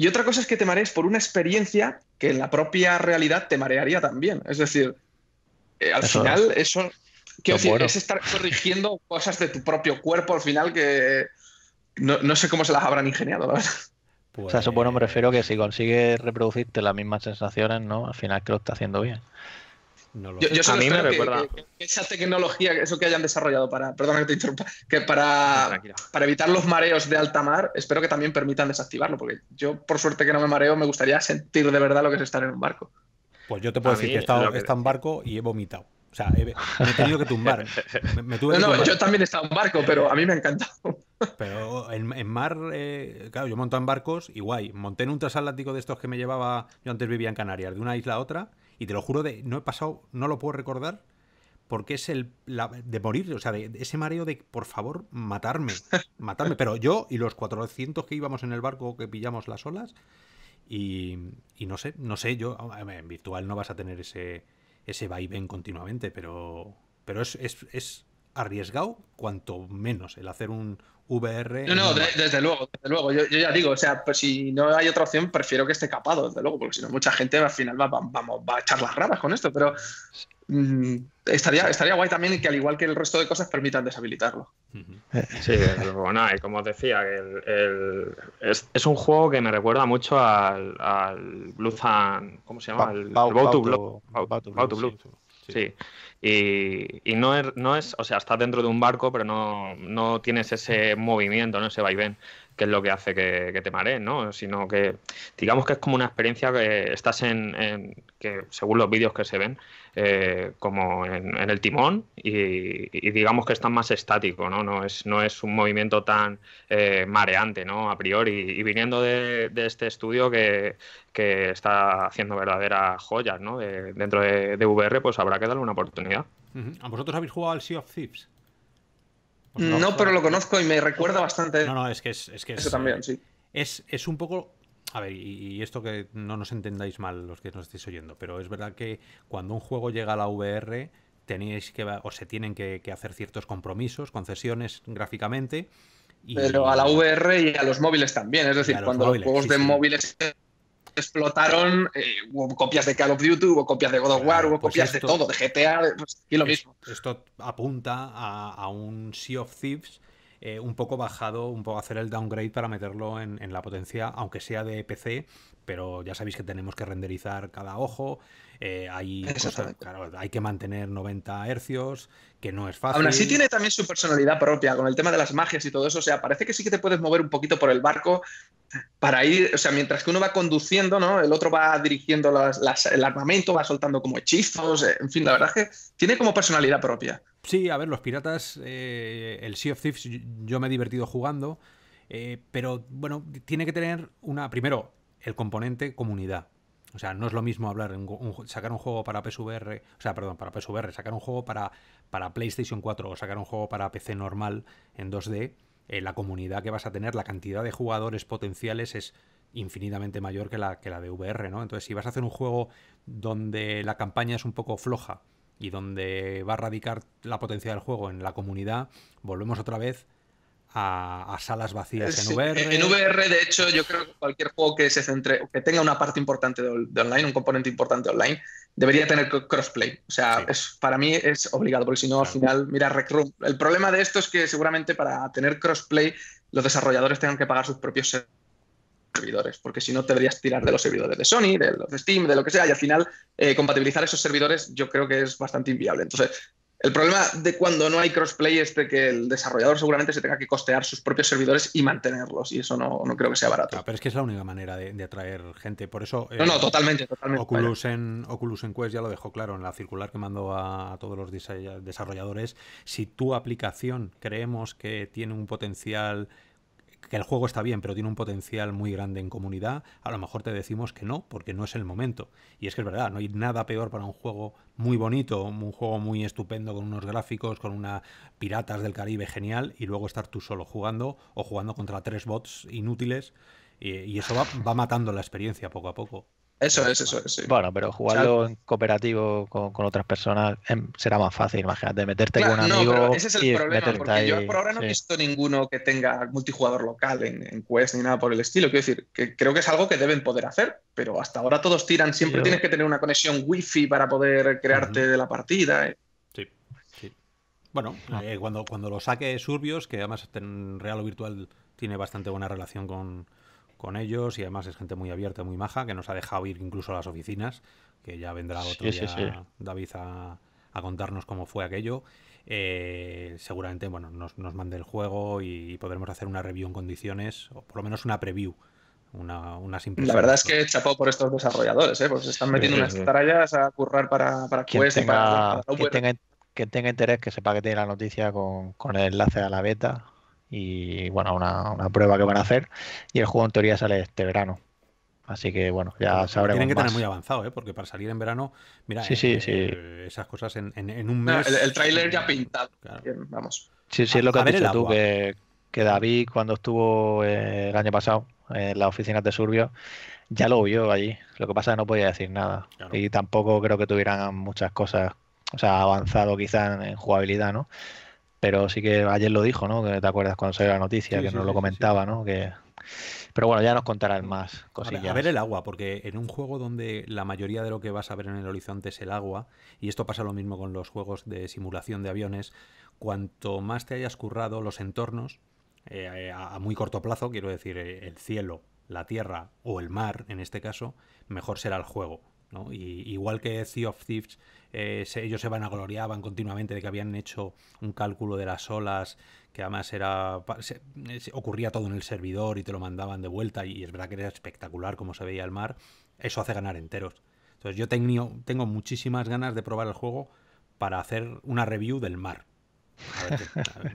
Y otra cosa es que te marees por una experiencia que en la propia realidad te marearía también. Es decir, eh, al final eso es estar corrigiendo cosas de tu propio cuerpo al final que no, sé cómo se las habrán ingeniado, verdad. O sea, eso bueno me refiero que si consigues reproducirte las mismas sensaciones, ¿no? Al final creo que lo está haciendo bien yo, Que, esa tecnología, eso que hayan desarrollado para, perdona que para, para evitar los mareos de alta mar, espero que también permitan desactivarlo, porque yo, por suerte que no me mareo, me gustaría sentir de verdad lo que es estar en un barco. Pues yo te puedo decir que he estado, en barco y he vomitado. O sea, me he tenido que tumbar. yo también he estado en barco, pero a mí me ha encantado. Pero en, mar, eh, claro, yo monto en barcos y guay. Monté en un transatlántico de estos que me llevaba, yo antes vivía en Canarias, de una isla a otra, y te lo juro, de, no he pasado, no lo puedo recordar, porque es el de morir, o sea, de, ese mareo de por favor matarme, matarme. Pero yo y los 400 que íbamos en el barco que pillamos las olas, y, no sé, no sé, yo ah, en virtual no vas a tener ese, ese vaivén continuamente, pero, pero es, es, es arriesgado cuanto menos el hacer un, VR. No, no, desde, luego, desde luego. Yo, ya digo, o sea, pues si no hay otra opción, prefiero que esté capado, desde luego, porque si no, mucha gente al final va, vamos, a echar las raras con esto, pero mm, estaría, estaría guay también que al igual que el resto de cosas permitan deshabilitarlo. Sí, bueno, como os decía, es, un juego que me recuerda mucho al, al Blue ¿cómo se llama? el, to Blue. sí. Y, er, no, es, o sea, estás dentro de un barco, pero no, no tienes ese movimiento, no ese vaivén que es lo que hace que, te marees, ¿no? Sino que digamos que es como una experiencia que estás en que según los vídeos que se ven, eh, como en, el timón y, digamos que están más estático, ¿no? No es, no es un movimiento tan eh, mareante, ¿no? A priori. Y viniendo de, este estudio que, está haciendo verdaderas joyas, dentro de, VR, pues habrá que darle una oportunidad. ¿A vosotros habéis jugado al Sea of Thieves? No, pero lo conozco y me recuerda bastante. No, no, es que que Eso también, sí. Es, es un poco a ver, y, esto que no nos entendáis mal los que nos estáis oyendo, pero es verdad que cuando un juego llega a la VR tenéis que o se tienen que, hacer ciertos compromisos, concesiones gráficamente. Pero a la VR y a los móviles también, es decir, cuando los juegos de móviles explotaron, eh, hubo copias de Call of Duty, hubo copias de God of War, hubo pues copias de todo, de GTA, pues, y lo mismo. Esto apunta a un Sea of Thieves eh, un poco bajado, un poco hacer el downgrade para meterlo en, la potencia, aunque sea de e PC, pero ya sabéis que tenemos que renderizar cada ojo, eh, hay, claro, hay que mantener 90 hercios, que no es fácil. Aún así tiene también su personalidad propia, con el tema de las magias y todo eso, o sea, parece que sí que te puedes mover un poquito por el barco, para ir, o sea, mientras que uno va conduciendo, ¿no? El otro va dirigiendo el armamento, va soltando como hechizos, eh, en fin, la verdad es que tiene como personalidad propia. Sí, a ver, los piratas, eh, el Sea of Thieves, yo me he divertido jugando, eh, pero bueno, tiene que tener una, primero, el componente comunidad. O sea, no es lo mismo hablar sacar un juego para PSVR, o sea, perdón, para PSVR, sacar un juego para, para PlayStation 4 o sacar un juego para PC normal en 2D, eh, la comunidad que vas a tener, la cantidad de jugadores potenciales es infinitamente mayor que la, que la de VR, ¿no? Entonces, si vas a hacer un juego donde la campaña es un poco floja, y donde va a radicar la potencia del juego en la comunidad, volvemos otra vez a, salas vacías en VR. En VR, de hecho, yo creo que cualquier juego que se centre, que tenga una parte importante de, online, un componente importante online, debería tener crossplay. O sea, para mí es obligado, porque si no, al final, mira, Rec El problema de esto es que seguramente para tener crossplay, los desarrolladores tengan que pagar sus propios servicios servidores, porque si no te deberías tirar de los servidores de Sony, de los de Steam, de lo que sea, y al final eh, compatibilizar esos servidores yo creo que es bastante inviable. Entonces, el problema de cuando no hay crossplay es de que el desarrollador seguramente se tenga que costear sus propios servidores y mantenerlos, y eso no, creo que sea barato. Ah, pero es que es la única manera de, atraer gente, por eso... no, no, eh, totalmente, totalmente. Oculus en, Oculus en Quest ya lo dejó claro en la circular que mandó a todos los desarrolladores, si tu aplicación creemos que tiene un potencial que el juego está bien, pero tiene un potencial muy grande en comunidad, a lo mejor te decimos que no, porque no es el momento. Y es que es verdad, no hay nada peor para un juego muy bonito, un juego muy estupendo con unos gráficos, con una piratas del Caribe genial, y luego estar tú solo jugando o jugando contra tres bots inútiles, y, eso va, va matando la experiencia poco a poco. Eso es, eso es. Bueno, pero jugarlo en cooperativo con, otras personas em, será más fácil, imagínate, meterte con un amigo. ese es el y problema, porque yo por ahora no he visto ninguno que tenga multijugador local en, Quest ni nada por el estilo. Quiero decir, que creo que es algo que deben poder hacer, pero hasta ahora todos tiran, siempre tienes que tener una conexión wifi para poder crearte de la partida. Eh. Sí, Bueno, ah. eh, cuando, cuando lo saque Surbios, que además en real o virtual tiene bastante buena relación con, con ellos y además es gente muy abierta, muy maja, que nos ha dejado ir incluso a las oficinas, que ya vendrá otro día David a, contarnos cómo fue aquello. Eh, seguramente bueno, nos, nos, mande el juego y, podremos hacer una review en condiciones, o por lo menos una preview. Una, una La verdad es que chapado por estos desarrolladores, ¿eh? pues están metiendo unas tarallas a currar para, que quien tenga, interés que sepa que tiene la noticia con, con el enlace a la beta y bueno, una, prueba que van a hacer. Y el juego en teoría sale este verano. Así que bueno, ya sabremos. Tienen que tener muy avanzado, ¿eh? porque para salir en verano, mira, sí, eh, eh, esas cosas en, un mes. el, trailer tráiler ya eh, pintado. vamos. Sí, sí, es lo que has dicho tú, que, David, cuando estuvo el año pasado en las oficinas de Surbio, ya lo vio allí. Lo que pasa es que no podía decir nada. Y tampoco creo que tuvieran muchas cosas, o sea, avanzado quizá en jugabilidad, ¿no? Pero sí que ayer lo dijo, ¿no? Que te acuerdas cuando salió la noticia, que nos lo comentaba, ¿no? Que... Pero bueno, ya nos contarán más cosillas. A ver, el agua, porque en un juego donde la mayoría de lo que vas a ver en el horizonte es el agua, y esto pasa lo mismo con los juegos de simulación de aviones, cuanto más te hayas currado los entornos, eh, a, muy corto plazo, quiero decir, eh, el cielo, la tierra o el mar, en este caso, mejor será el juego. ¿no? Y, igual que Sea of Thieves ellos eh, se, ellos se vanagloriaban continuamente de que habían hecho un cálculo de las olas, que además era eh, ocurría todo en el servidor y te lo mandaban de vuelta, y, es verdad que era espectacular como se veía el mar, eso hace ganar enteros. Entonces yo tengo, muchísimas ganas de probar el juego para hacer una review del mar. A ver,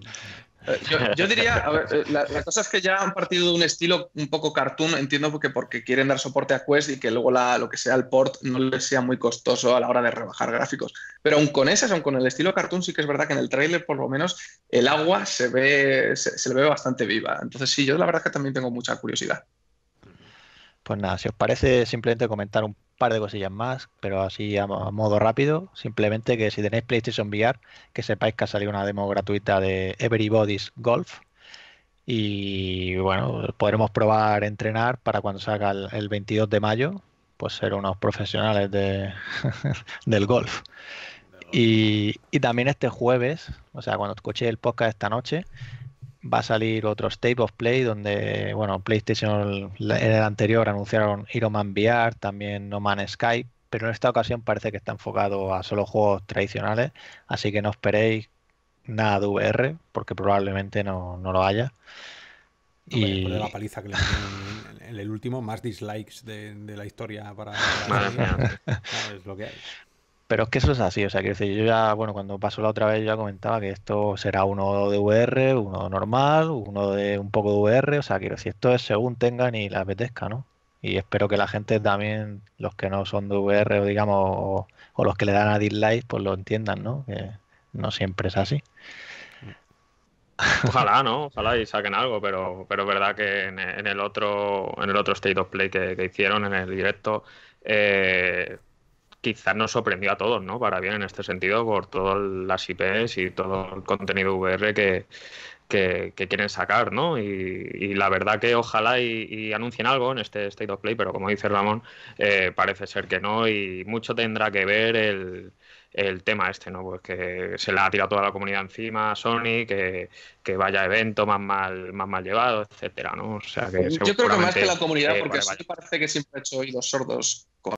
yo, diría, a ver, eh, la, cosa es que ya han partido de un estilo un poco cartoon, entiendo porque, porque quieren dar soporte a Quest y que luego la, lo que sea el port no les sea muy costoso a la hora de rebajar gráficos. Pero aún con esas, aún con el estilo cartoon, sí que es verdad que en el trailer por lo menos el agua se ve, se, le ve bastante viva. Entonces sí, yo la verdad que también tengo mucha curiosidad. Pues nada, si os parece, simplemente comentar un par de cosillas más, pero así a, modo rápido. Simplemente que si tenéis PlayStation VR, que sepáis que ha salido una demo gratuita de Everybody's Golf. Y bueno, podremos probar entrenar para cuando salga el, 22 de mayo, pues ser unos profesionales de, del golf. Y, y, también este jueves, o sea, cuando escuché el podcast esta noche, va a salir otro State of Play donde, bueno, PlayStation en el anterior anunciaron Iron Man VR, también No Man Sky, pero en esta ocasión parece que está enfocado a solo juegos tradicionales, así que no esperéis nada de VR, porque probablemente no, lo haya. y la paliza que le en el último, más dislikes de, la historia para... Pero es que eso es así, o sea, quiero decir, yo ya, bueno, cuando pasó la otra vez yo ya comentaba que esto será uno de VR, uno normal, uno de un poco de VR, o sea, quiero decir, esto es según tengan y la apetezca, ¿no? Y espero que la gente también, los que no son de VR o digamos, o, los que le dan a dislike, pues lo entiendan, ¿no? Que no siempre es así. Ojalá, ¿no? Ojalá y saquen algo, pero, pero es verdad que en, el otro, en el otro State of Play que, que hicieron, en el directo, eh, quizás nos sorprendió a todos, ¿no? Para bien en este sentido, por todas las IPs y todo el contenido VR que, quieren sacar, ¿no? Y, la verdad que ojalá y, anuncien algo en este State of Play, pero como dice Ramón, eh, parece ser que no y mucho tendrá que ver el, tema este, ¿no? Pues que se la ha tirado toda la comunidad encima a Sony, que, que vaya evento más mal, más mal llevado, etcétera, ¿no? O sea que Yo creo que más que la comunidad, eh, porque parece que siempre ha hecho oídos sordos con,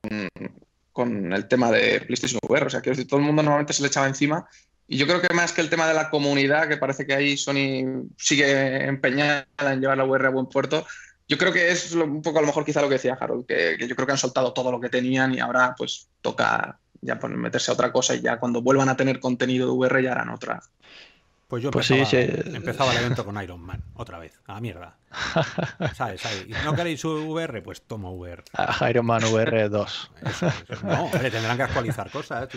con el tema de PlayStation VR. O sea, quiero decir, todo el mundo normalmente se le echaba encima. Y yo creo que más que el tema de la comunidad, que parece que ahí Sony sigue empeñada en llevar la VR a buen puerto, yo creo que es un poco a lo mejor quizá lo que decía Harold, que, yo creo que han soltado todo lo que tenían y ahora pues toca ya meterse a otra cosa y ya cuando vuelvan a tener contenido de VR ya harán otra. Pues yo pues empezaba, empezaba, el evento con Iron Man, otra vez, a la mierda. ¿Sabes? ¿Sabes? ¿No queréis VR? Pues tomo VR. Ah, Iron Man VR 2. No, le tendrán que actualizar cosas.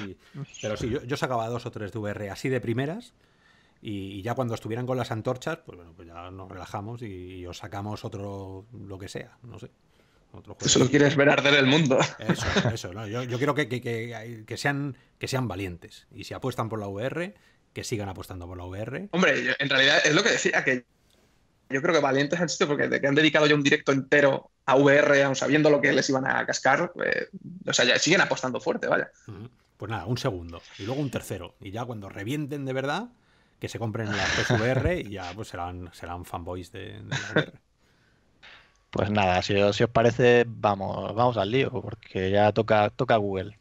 Pero sí, yo, sacaba dos o tres de VR así de primeras. Y, ya cuando estuvieran con las antorchas, pues bueno, pues ya nos relajamos y, os sacamos otro, lo que sea, no sé. Otro juego. quieres ver arder el mundo. Eso, eso. ¿no? Yo, yo, quiero que, sean, que sean valientes. Y si apuestan por la VR, que sigan apostando por la VR. Hombre, en realidad es lo que decía, que yo creo que valientes han sido porque han dedicado ya un directo entero a VR, sabiendo lo que les iban a cascar, eh, o sea, siguen apostando fuerte, vaya. Pues nada, un segundo y luego un tercero. Y ya cuando revienten de verdad, que se compren la PSVR y ya pues, serán, serán fanboys de, Pues nada, si, si, os parece, vamos, vamos al lío, porque ya toca, toca Google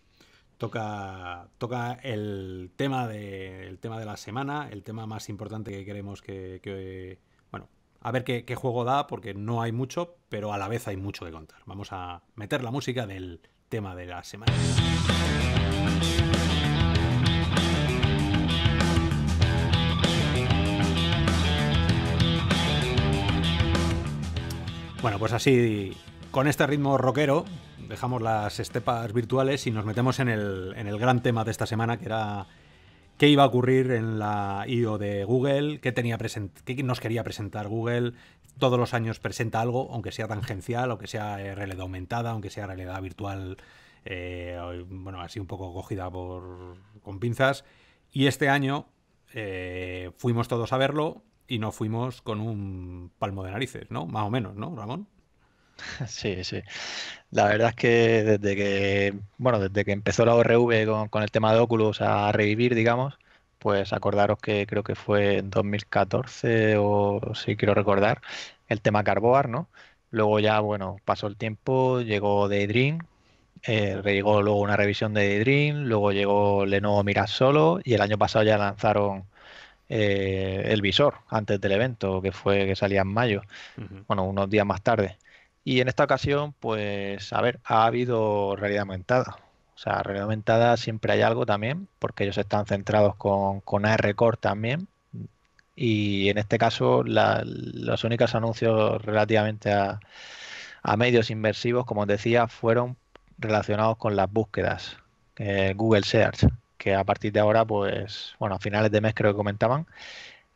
toca, toca el, tema de, tema de la semana, el tema más importante que queremos que... bueno, a ver qué, qué, juego da, porque no hay mucho, pero a la vez hay mucho que contar. Vamos a meter la música del tema de la semana. Bueno, pues así, con este ritmo rockero, dejamos las estepas virtuales y nos metemos en el, en el gran tema de esta semana, que era qué iba a ocurrir en la IO de Google, qué, tenía qué nos quería presentar Google. Todos los años presenta algo, aunque sea tangencial, aunque sea eh, realidad aumentada, aunque sea realidad virtual, eh, bueno, así un poco cogida por, con pinzas. Y este año eh, fuimos todos a verlo y no fuimos con un palmo de narices, ¿no? Más o menos, ¿no, Ramón? Sí, sí. La verdad es que desde que, bueno, desde que empezó la ORV con, el tema de Oculus a revivir, digamos, pues acordaros que creo que fue en 2014 o si quiero recordar, el tema Carboar, ¿no? Luego ya, bueno, pasó el tiempo, llegó Daydream, eh, llegó luego una revisión de Daydream, luego llegó Lenovo Miras Solo y el año pasado ya lanzaron eh, el visor antes del evento, que fue que salía en mayo, bueno, unos días más tarde. Y en esta ocasión, pues, a ver, ha habido realidad aumentada. O sea, realidad aumentada siempre hay algo también, porque ellos están centrados con, con ARCore también. Y en este caso, los únicos anuncios relativamente a, medios inversivos, como os decía, fueron relacionados con las búsquedas, eh, Google Search, que a partir de ahora, pues, bueno, a finales de mes creo que comentaban,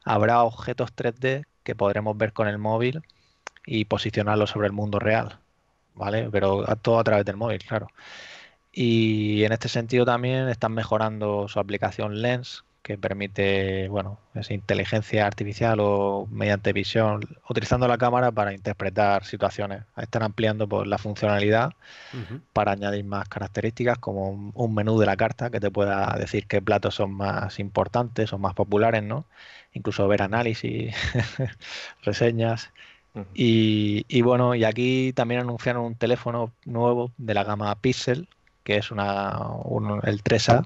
habrá objetos 3D que podremos ver con el móvil y posicionarlo sobre el mundo real, ¿vale? Pero a, todo a través del móvil, claro. Y en este sentido también están mejorando su aplicación Lens, que permite, bueno, esa inteligencia artificial o mediante visión, utilizando la cámara para interpretar situaciones. Están ampliando pues, la funcionalidad para añadir más características, como un, menú de la carta que te pueda decir qué platos son más importantes o más populares, ¿no? Incluso ver análisis, reseñas y, bueno, y aquí también anunciaron un teléfono nuevo de la gama Pixel, que es una, un, el 3A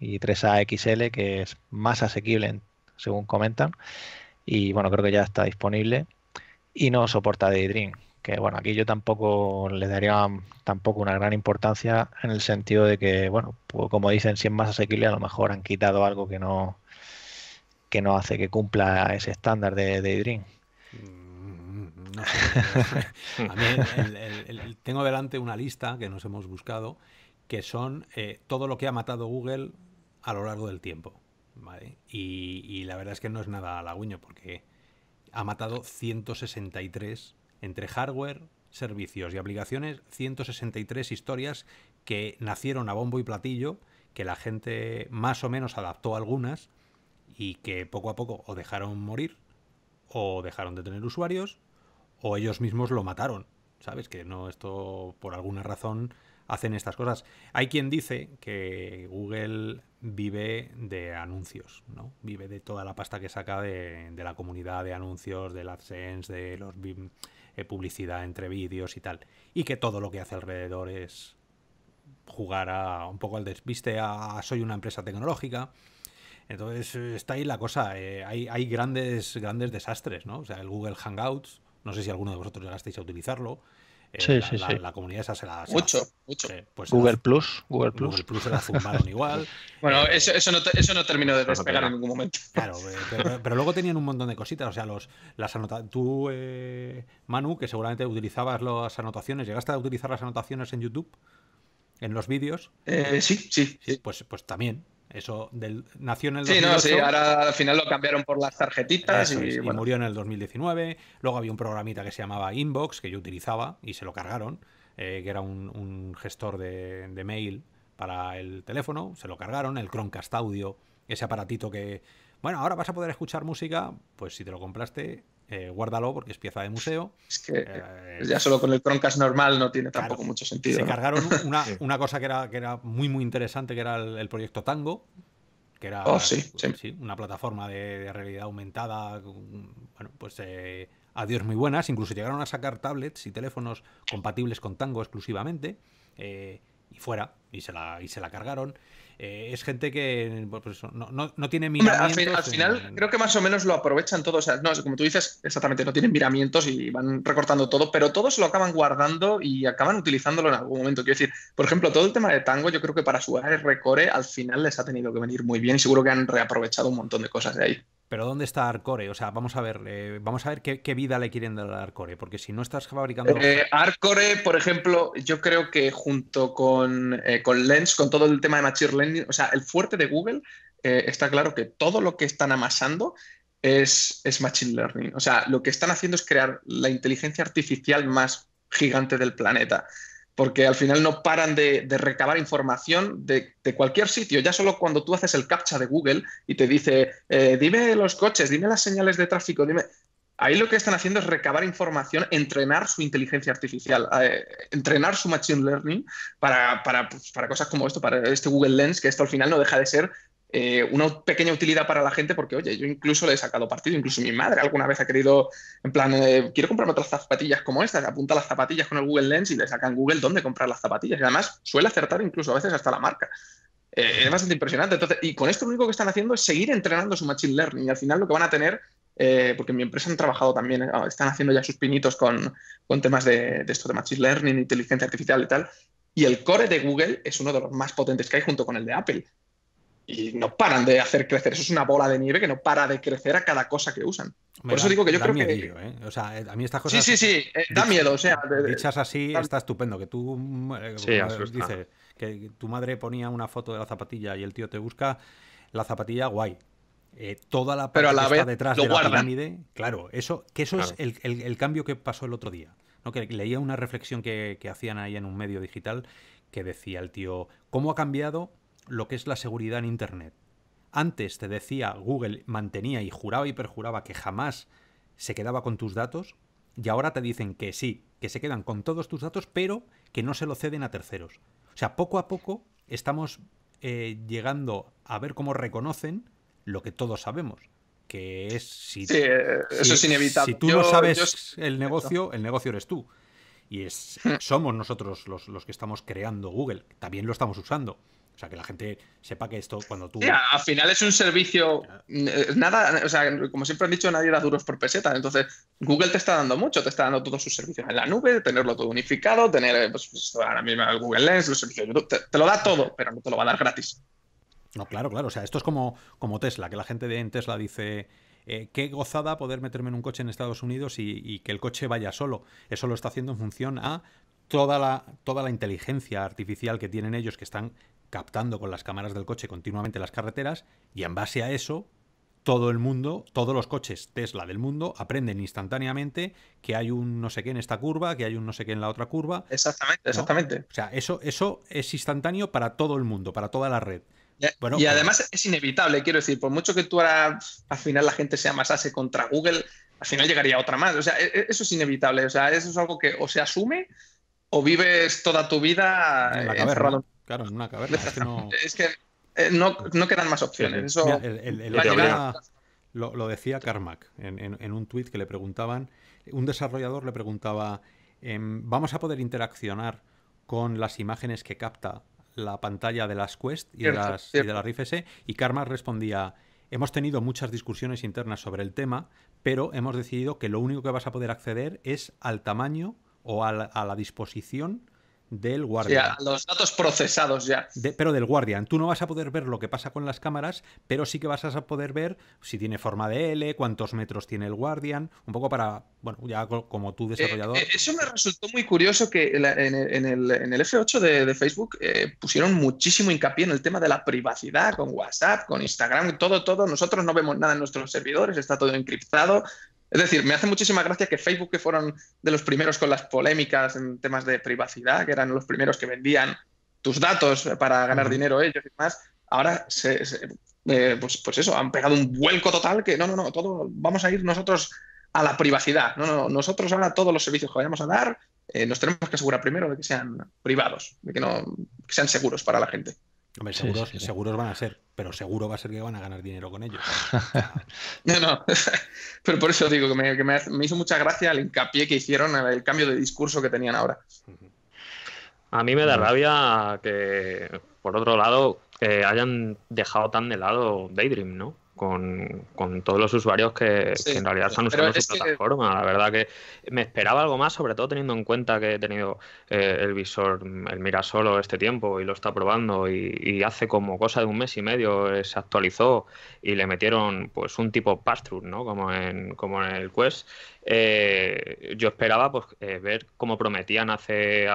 y 3A XL, que es más asequible, según comentan. Y bueno, creo que ya está disponible y no soporta Daydream. Que bueno, aquí yo tampoco le daría tampoco una gran importancia en el sentido de que, bueno, pues como dicen, si es más asequible, a lo mejor han quitado algo que no, que no hace que cumpla ese estándar de Daydream no sé. tengo delante una lista que nos hemos buscado que son eh, todo lo que ha matado Google a lo largo del tiempo. Y, la verdad es que no es nada halagüeño porque ha matado 163 entre hardware, servicios y aplicaciones, 163 historias que nacieron a bombo y platillo, que la gente más o menos adaptó algunas y que poco a poco o dejaron morir o dejaron de tener usuarios o ellos mismos lo mataron. ¿Sabes? Que no, esto por alguna razón hacen estas cosas. Hay quien dice que Google vive de anuncios, ¿no? Vive de toda la pasta que saca de, la comunidad de anuncios, del AdSense, de los eh, publicidad entre vídeos y tal. Y que todo lo que hace alrededor es jugar a un poco al despiste, a, soy una empresa tecnológica. Entonces eh, está ahí la cosa, eh, hay, hay, grandes, grandes desastres, ¿no? O sea, el Google Hangouts, no sé si alguno de vosotros llegasteis a utilizarlo. Eh, sí, la, sí, la, comunidad esa se la. Se mucho, mucho. Google, Plus, Google Plus. Google Plus se la zumbaron igual. Bueno, eh, eso, eso, no, eso no terminó de despegar en ningún momento. Claro, eh, pero, pero, luego tenían un montón de cositas. O sea, los, las anotaciones. Tú, Manu, que seguramente utilizabas las anotaciones, ¿llegaste a utilizar las anotaciones en YouTube? ¿En los vídeos? sí, sí, sí. Pues, pues también. Eso del, nació en el Sí, no, sí, ahora al final lo cambiaron por las tarjetitas y, murió en el 2019. Luego había un programita que se llamaba Inbox, que yo utilizaba y se lo cargaron, eh, que era un, gestor de, de, mail para el teléfono, se lo cargaron, el Chromecast Audio, ese aparatito que, bueno, ahora vas a poder escuchar música, pues si te lo compraste, eh, guárdalo porque es pieza de museo. Es que eh, ya solo con el croncast normal no tiene tampoco mucho sentido. Se cargaron una, una, cosa que era, que era muy, muy interesante, que era el, proyecto Tango, que era oh, pues, sí, una plataforma de, realidad aumentada. Bueno, pues eh, adiós muy buenas. Incluso llegaron a sacar tablets y teléfonos compatibles con Tango exclusivamente. y fuera, y se la, y se la cargaron. Eh, es gente que pues no, tiene miramientos. Al, final creo que más o menos lo aprovechan todos. no, como tú dices, exactamente, no tienen miramientos y van recortando todo, pero todos lo acaban guardando y acaban utilizándolo en algún momento. Quiero decir, por ejemplo, todo el tema de tango, yo creo que para su recore al final les ha tenido que venir muy bien y seguro que han reaprovechado un montón de cosas de ahí. Pero ¿dónde está Arcore? O sea, vamos a ver, eh, vamos a ver qué, vida le quieren dar a Arcore, porque si no estás fabricando. Eh, Arcore, por ejemplo, yo creo que junto con, eh, con Lens, con todo el tema de Machine Learning, o sea, el fuerte de Google está claro que todo lo que están amasando es, es Machine Learning. O sea, lo que están haciendo es crear la inteligencia artificial más gigante del planeta porque al final no paran de, recabar información de, cualquier sitio. Ya solo cuando tú haces el captcha de Google y te dice, eh, dime los coches, dime las señales de tráfico, dime... Ahí lo que están haciendo es recabar información, entrenar su inteligencia artificial, eh, entrenar su machine learning para, para, pues, para, cosas como esto, para este Google Lens, que esto al final no deja de ser eh, una pequeña utilidad para la gente porque, oye, yo incluso le he sacado partido, incluso mi madre alguna vez ha querido, en plan, eh, quiero comprarme otras zapatillas como estas, apunta las zapatillas con el Google Lens y le saca en Google dónde comprar las zapatillas. Y además suele acertar incluso a veces hasta la marca. Eh, es bastante impresionante. Entonces, y con esto lo único que están haciendo es seguir entrenando su Machine Learning. Y al final lo que van a tener, porque en mi empresa han trabajado también, están haciendo ya sus pinitos con, temas de, de, esto de Machine Learning, inteligencia artificial y tal. Y el core de Google es uno de los más potentes que hay junto con el de Apple y no paran de hacer crecer. Eso es una bola de nieve que no para de crecer a cada cosa que usan. Por eso digo que yo creo que. ¿eh? O eh, a mí estas cosas. Sí, sí, sí, eh, da miedo. O sea, dichas así está estupendo. Que tú. Eh, dices que tu madre ponía una foto de la zapatilla y el tío te busca la zapatilla, guay. toda la parte está detrás de la pirámide. Claro, eso, que eso es el, cambio que pasó el otro día. Que leía una reflexión que, que hacían ahí en un medio digital que decía el tío, ¿cómo ha cambiado lo que es la seguridad en Internet. Antes te decía Google mantenía y juraba y perjuraba que jamás se quedaba con tus datos y ahora te dicen que sí, que se quedan con todos tus datos, pero que no se lo ceden a terceros. O sea, poco a poco estamos eh, llegando a ver cómo reconocen lo que todos sabemos, que es si, eh, es inevitable. Si tú no sabes el negocio, el negocio eres tú. Y es, hmm. somos nosotros los que estamos creando Google, también lo estamos usando. O sea, que la gente sepa que esto, cuando tú. al final es un servicio. Eh, nada, o sea, como siempre han dicho, nadie da duros por peseta. Entonces, Google te está dando mucho, te está dando todos sus servicios en la nube, tenerlo todo unificado, tener eh, pues, pues, ahora mismo el Google Lens, los servicios de YouTube, te, lo da todo, pero no te lo va a dar gratis. No, claro, claro. O sea, esto es como, como Tesla, que la gente de en Tesla dice. Eh, qué gozada poder meterme en un coche en Estados Unidos y, que el coche vaya solo. Eso lo está haciendo en función a toda la, toda la inteligencia artificial que tienen ellos, que están captando con las cámaras del coche continuamente las carreteras y en base a eso todo el mundo, todos los coches Tesla del mundo aprenden instantáneamente que hay un no sé qué en esta curva, que hay un no sé qué en la otra curva. Exactamente, exactamente. O sea, eso, eso es instantáneo para todo el mundo, para toda la red. Y, además es inevitable, quiero decir, por mucho que tú ahora al final la gente se amasase contra Google, al final llegaría otra más. O sea, e, e, eso es inevitable. O sea, eso es algo que o se asume o vives toda tu vida en la eh, caverna. Claro, en una caverna. Es que eh, no, quedan más opciones. lo, decía Carmack en, un tuit que le preguntaban, un desarrollador le preguntaba, em, ¿vamos a poder interaccionar con las imágenes que capta la pantalla de las Quest y, de, las, y Y Carmack respondía, Hemos tenido muchas discusiones internas sobre el tema, pero hemos decidido que lo único que vas a poder acceder es al tamaño o a la, disposición del guardián. los datos procesados ya. pero del guardián. Tú no vas a poder ver lo que pasa con las cámaras, pero sí que vas a poder ver si tiene forma de L, cuántos metros tiene el Guardian un poco para, bueno, ya como tú eh, desarrollador. Eh, eso me resultó muy curioso que en, el, F8 de, Facebook eh, pusieron muchísimo hincapié en el tema de la privacidad, con WhatsApp, con Instagram, todo, todo. Nosotros no vemos nada en nuestros servidores, está todo encriptado, es decir, me hace muchísima gracia que Facebook, que fueron de los primeros con las polémicas en temas de privacidad, que eran los primeros que vendían tus datos para ganar dinero ellos y demás, ahora eh, pues, pues, eso, han pegado un vuelco total que no, no, no, todo, vamos a ir nosotros a la privacidad. No, no, nosotros ahora todos los servicios que vayamos a dar eh, nos tenemos que asegurar primero de que sean privados, de que, no, que sean seguros para la gente. Hombre, seguros, seguros, van a ser, pero seguro va a ser que van a ganar dinero con ellos. no, no. pero por eso digo que, me, hizo mucha gracia el hincapié que hicieron el cambio de discurso que tenían ahora. A mí me da rabia que, por otro lado, eh, hayan dejado tan de lado Daydream, ¿no? con, todos los usuarios que, en realidad están usando su plataforma. La verdad que me esperaba algo más, sobre todo teniendo en cuenta que he tenido eh, el visor, el solo este tiempo y lo está probando y, hace como cosa de un mes y medio eh, se actualizó y le metieron pues un tipo pass ¿no? Como en, como en el Quest. Eh, yo esperaba pues, ver cómo prometían hace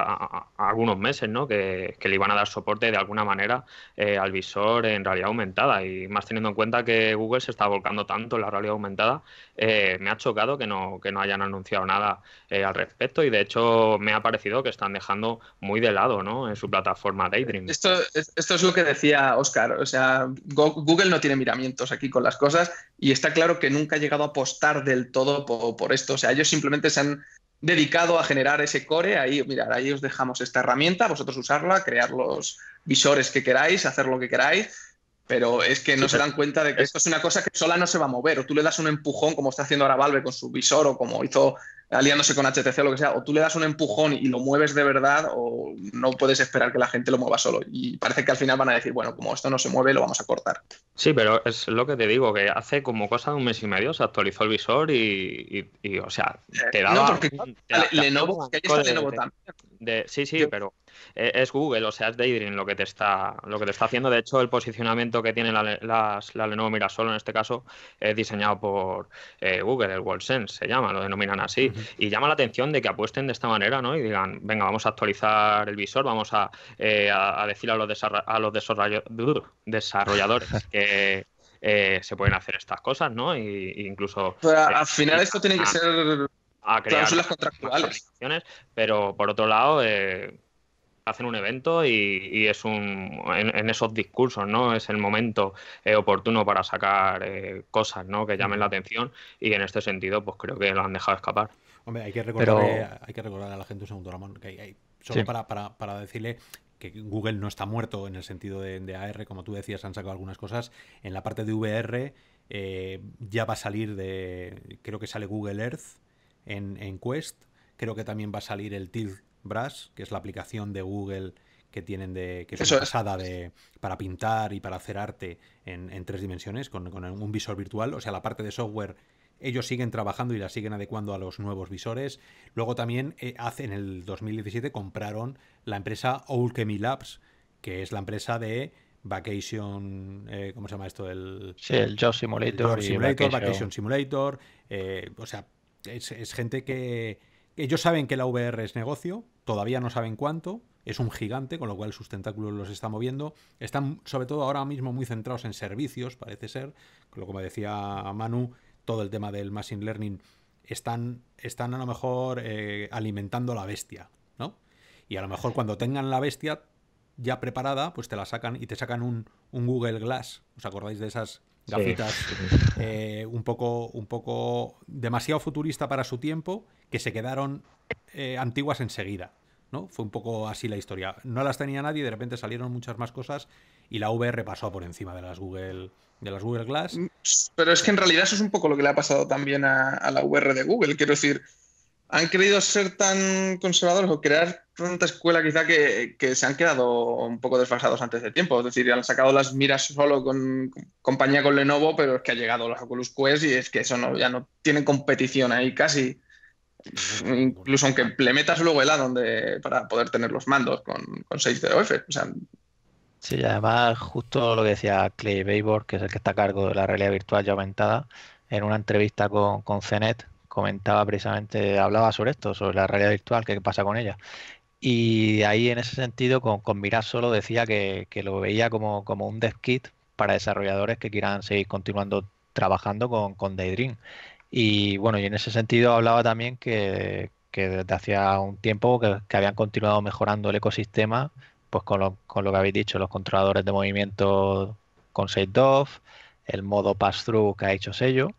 algunos meses ¿no? Que, le iban a dar soporte de alguna manera al visor en realidad aumentada y más teniendo en cuenta que Google se está volcando tanto en la realidad aumentada, eh, me ha chocado que no, que no hayan anunciado nada eh, al respecto y de hecho me ha parecido que están dejando muy de lado ¿no? en su plataforma Daydream. Esto, esto es lo que decía Oscar, o sea, Google no tiene miramientos aquí con las cosas y está claro que nunca ha llegado a apostar del todo por, esto, o sea, ellos simplemente se han dedicado a generar ese core. Ahí, mirad, ahí os dejamos esta herramienta, vosotros usarla, crear los visores que queráis, hacer lo que queráis. Pero es que no se dan cuenta de que esto es una cosa que sola no se va a mover. O tú le das un empujón, como está haciendo ahora Valve con su visor, o como hizo aliándose con HTC o lo que sea, o tú le das un empujón y lo mueves de verdad, o no puedes esperar que la gente lo mueva solo. Y parece que al final van a decir, bueno, como esto no se mueve, lo vamos a cortar. Sí, pero es lo que te digo, que hace como cosa de un mes y medio se actualizó el visor y, o sea, te daba... No, porque que de, Lenovo también. sí, sí, pero eh, es Google, o sea, es Daydream lo que te está, lo que te está haciendo. De hecho, el posicionamiento que tiene la, las, la Lenovo Mirasol en este caso es diseñado por eh, Google, el WorldSense se llama, lo denominan así. Y llama la atención de que apuesten de esta manera, ¿no? Y digan, venga, vamos a actualizar el visor, vamos a, eh, a, decir a los, a los desarrolladores que eh, se pueden hacer estas cosas, ¿no? Y, incluso. al final esto tiene que ser a crear contractuales. Pero por otro lado, eh, hacen un evento y, es un en, esos discursos no es el momento eh, oportuno para sacar eh, cosas no que llamen la atención y en este sentido pues creo que lo han dejado escapar hombre hay que recordar a la gente un segundo Ramón que hay, solo para, decirle que Google no está muerto en el sentido de, AR, como tú decías, han sacado algunas cosas. En la parte de VR eh, ya va a salir de, creo que sale Google Earth en, Quest, creo que también va a salir el Tilt que es la aplicación de Google que tienen de que es basada para pintar y para hacer arte en, tres dimensiones con, un visor virtual o sea la parte de software ellos siguen trabajando y la siguen adecuando a los nuevos visores luego también eh, en el 2017 compraron la empresa Oulkemi Labs que es la empresa de Vacation, eh, ¿cómo se llama esto? El, sí, el Job Simulator. Simulator, Vacation, Simulator. Eh, o sea, es gente que ellos saben que la VR es negocio, todavía no saben cuánto, es un gigante, con lo cual sus tentáculos los está moviendo. Están, sobre todo ahora mismo, muy centrados en servicios, parece ser. Como decía Manu, todo el tema del Machine Learning están, están a lo mejor eh, alimentando la bestia, ¿no? Y a lo mejor cuando tengan la bestia ya preparada, pues te la sacan y te sacan un Google Glass. ¿Os acordáis de esas gafitas, eh, un, poco, un poco demasiado futurista para su tiempo, que se quedaron eh, antiguas enseguida. ¿no? Fue un poco así la historia. No las tenía nadie, de repente salieron muchas más cosas y la VR pasó por encima de las Google, de las Google Glass. Mm, pero es que en realidad eso es un poco lo que le ha pasado también a, a la VR de Google. Quiero decir, han querido ser tan conservadores o crear tanta escuela quizá que, se han quedado un poco desfasados antes de tiempo. Es decir, han sacado las miras solo con, compañía con Lenovo, pero es que ha llegado los Oculus Quest y es que eso no, ya no tienen competición ahí casi. Incluso aunque le metas luego el A donde, para poder tener los mandos con, con 60F. O sí, además justo lo que decía Clay Babor, que es el que está a cargo de la realidad virtual ya aumentada, en una entrevista con, con comentaba precisamente, hablaba sobre esto, sobre la realidad virtual, qué pasa con ella. Y ahí en ese sentido, con, con Mirar solo decía que, lo veía como, un deskit kit para desarrolladores que quieran seguir continuando trabajando con, con Daydream. Y bueno, y en ese sentido hablaba también que, desde hacía un tiempo que, habían continuado mejorando el ecosistema, pues con lo, con lo que habéis dicho, los controladores de movimiento con SafeDoff, el modo pass-through que ha hecho Sello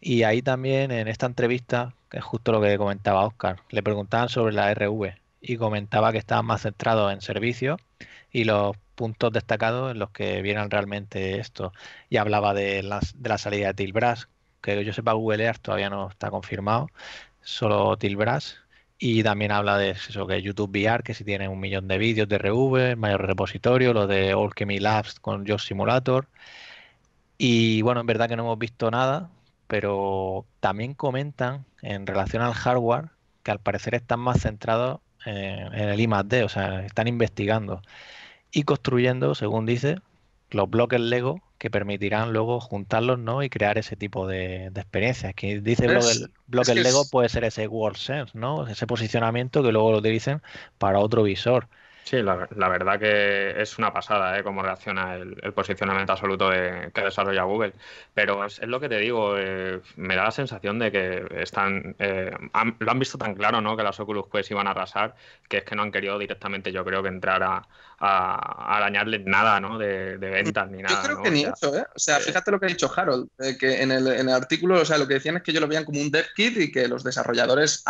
y ahí también en esta entrevista, que es justo lo que comentaba Oscar, le preguntaban sobre la RV y comentaba que estaban más centrados en servicios y los puntos destacados en los que vieran realmente esto. Y hablaba de la, de la salida de Tilbras, que yo sepa Google Earth todavía no está confirmado, solo Tilbras. Y también habla de eso, que YouTube VR, que si tiene un millón de vídeos de RV, mayor repositorio, lo de Alchemy Labs con Job Simulator. Y bueno, en verdad que no hemos visto nada, pero también comentan en relación al hardware que al parecer están más centrados en, en el D, o sea, están investigando y construyendo, según dice, los bloques Lego que permitirán luego juntarlos ¿no? y crear ese tipo de, experiencias. Que dice bloques Lego puede ser ese World Sense, ¿no? ese posicionamiento que luego lo utilicen para otro visor. Sí, la, verdad que es una pasada ¿eh? cómo reacciona el, posicionamiento absoluto de, que desarrolla Google. Pero es, lo que te digo, eh, me da la sensación de que están eh, lo han visto tan claro ¿no? que las Oculus Quest iban a arrasar, que es que no han querido directamente, yo creo, que entrar a, a, nada ¿no? de, de ventas ni nada. Yo creo que ni eso, ¿eh? O sea, eh, fíjate lo que ha dicho Harold, que en el, artículo, o sea, lo que decían es que ellos lo veían como un dev kit y que los desarrolladores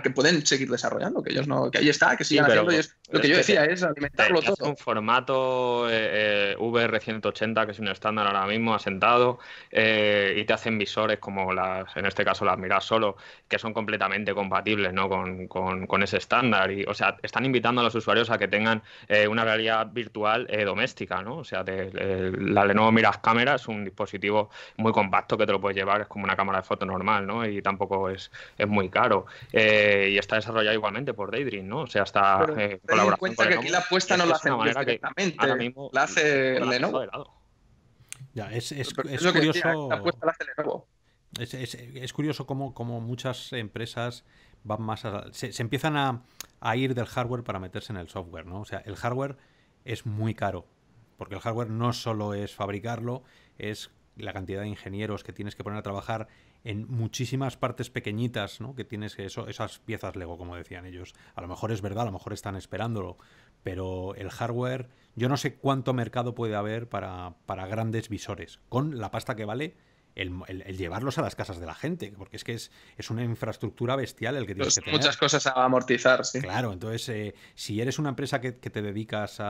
que pueden seguir desarrollando, que ellos no, que ahí está, que sigan haciendo. lo que yo este, decía es alimentarlo este, todo es Un formato eh, eh, VR180, que es un estándar ahora mismo asentado, eh, y te hacen visores como las, en este caso las miras solo, que son completamente compatibles con, ese estándar. Y, o sea, están invitando a los usuarios a que tengan una realidad virtual doméstica, ¿no? O sea, de la Lenovo Miras Cámara es un dispositivo muy compacto que te lo puedes llevar, es como una cámara de foto normal, ¿no? Y tampoco es, muy caro. Eh, y está desarrollado igualmente por Daydream, ¿no? O sea, está eh, colaboración cuenta que aquí la apuesta no la hacen directamente, ahora mismo la hace Lenovo. Ya, es, es, es, curioso. la apuesta la hace Lenovo. Es, es, curioso cómo, muchas empresas van más se, se, empiezan a, a, ir del hardware para meterse en el software, ¿no? O sea, el hardware es muy caro, porque el hardware no solo es fabricarlo, es la cantidad de ingenieros que tienes que poner a trabajar en muchísimas partes pequeñitas, ¿no? Que tienes eso, esas piezas Lego, como decían ellos. A lo mejor es verdad, a lo mejor están esperándolo, pero el hardware, yo no sé cuánto mercado puede haber para, para grandes visores, con la pasta que vale el, llevarlos a las casas de la gente, porque es que es, una infraestructura bestial el que tienes pues que tener. Muchas cosas a amortizar, sí. Claro, entonces, eh, si eres una empresa que, te dedicas pues,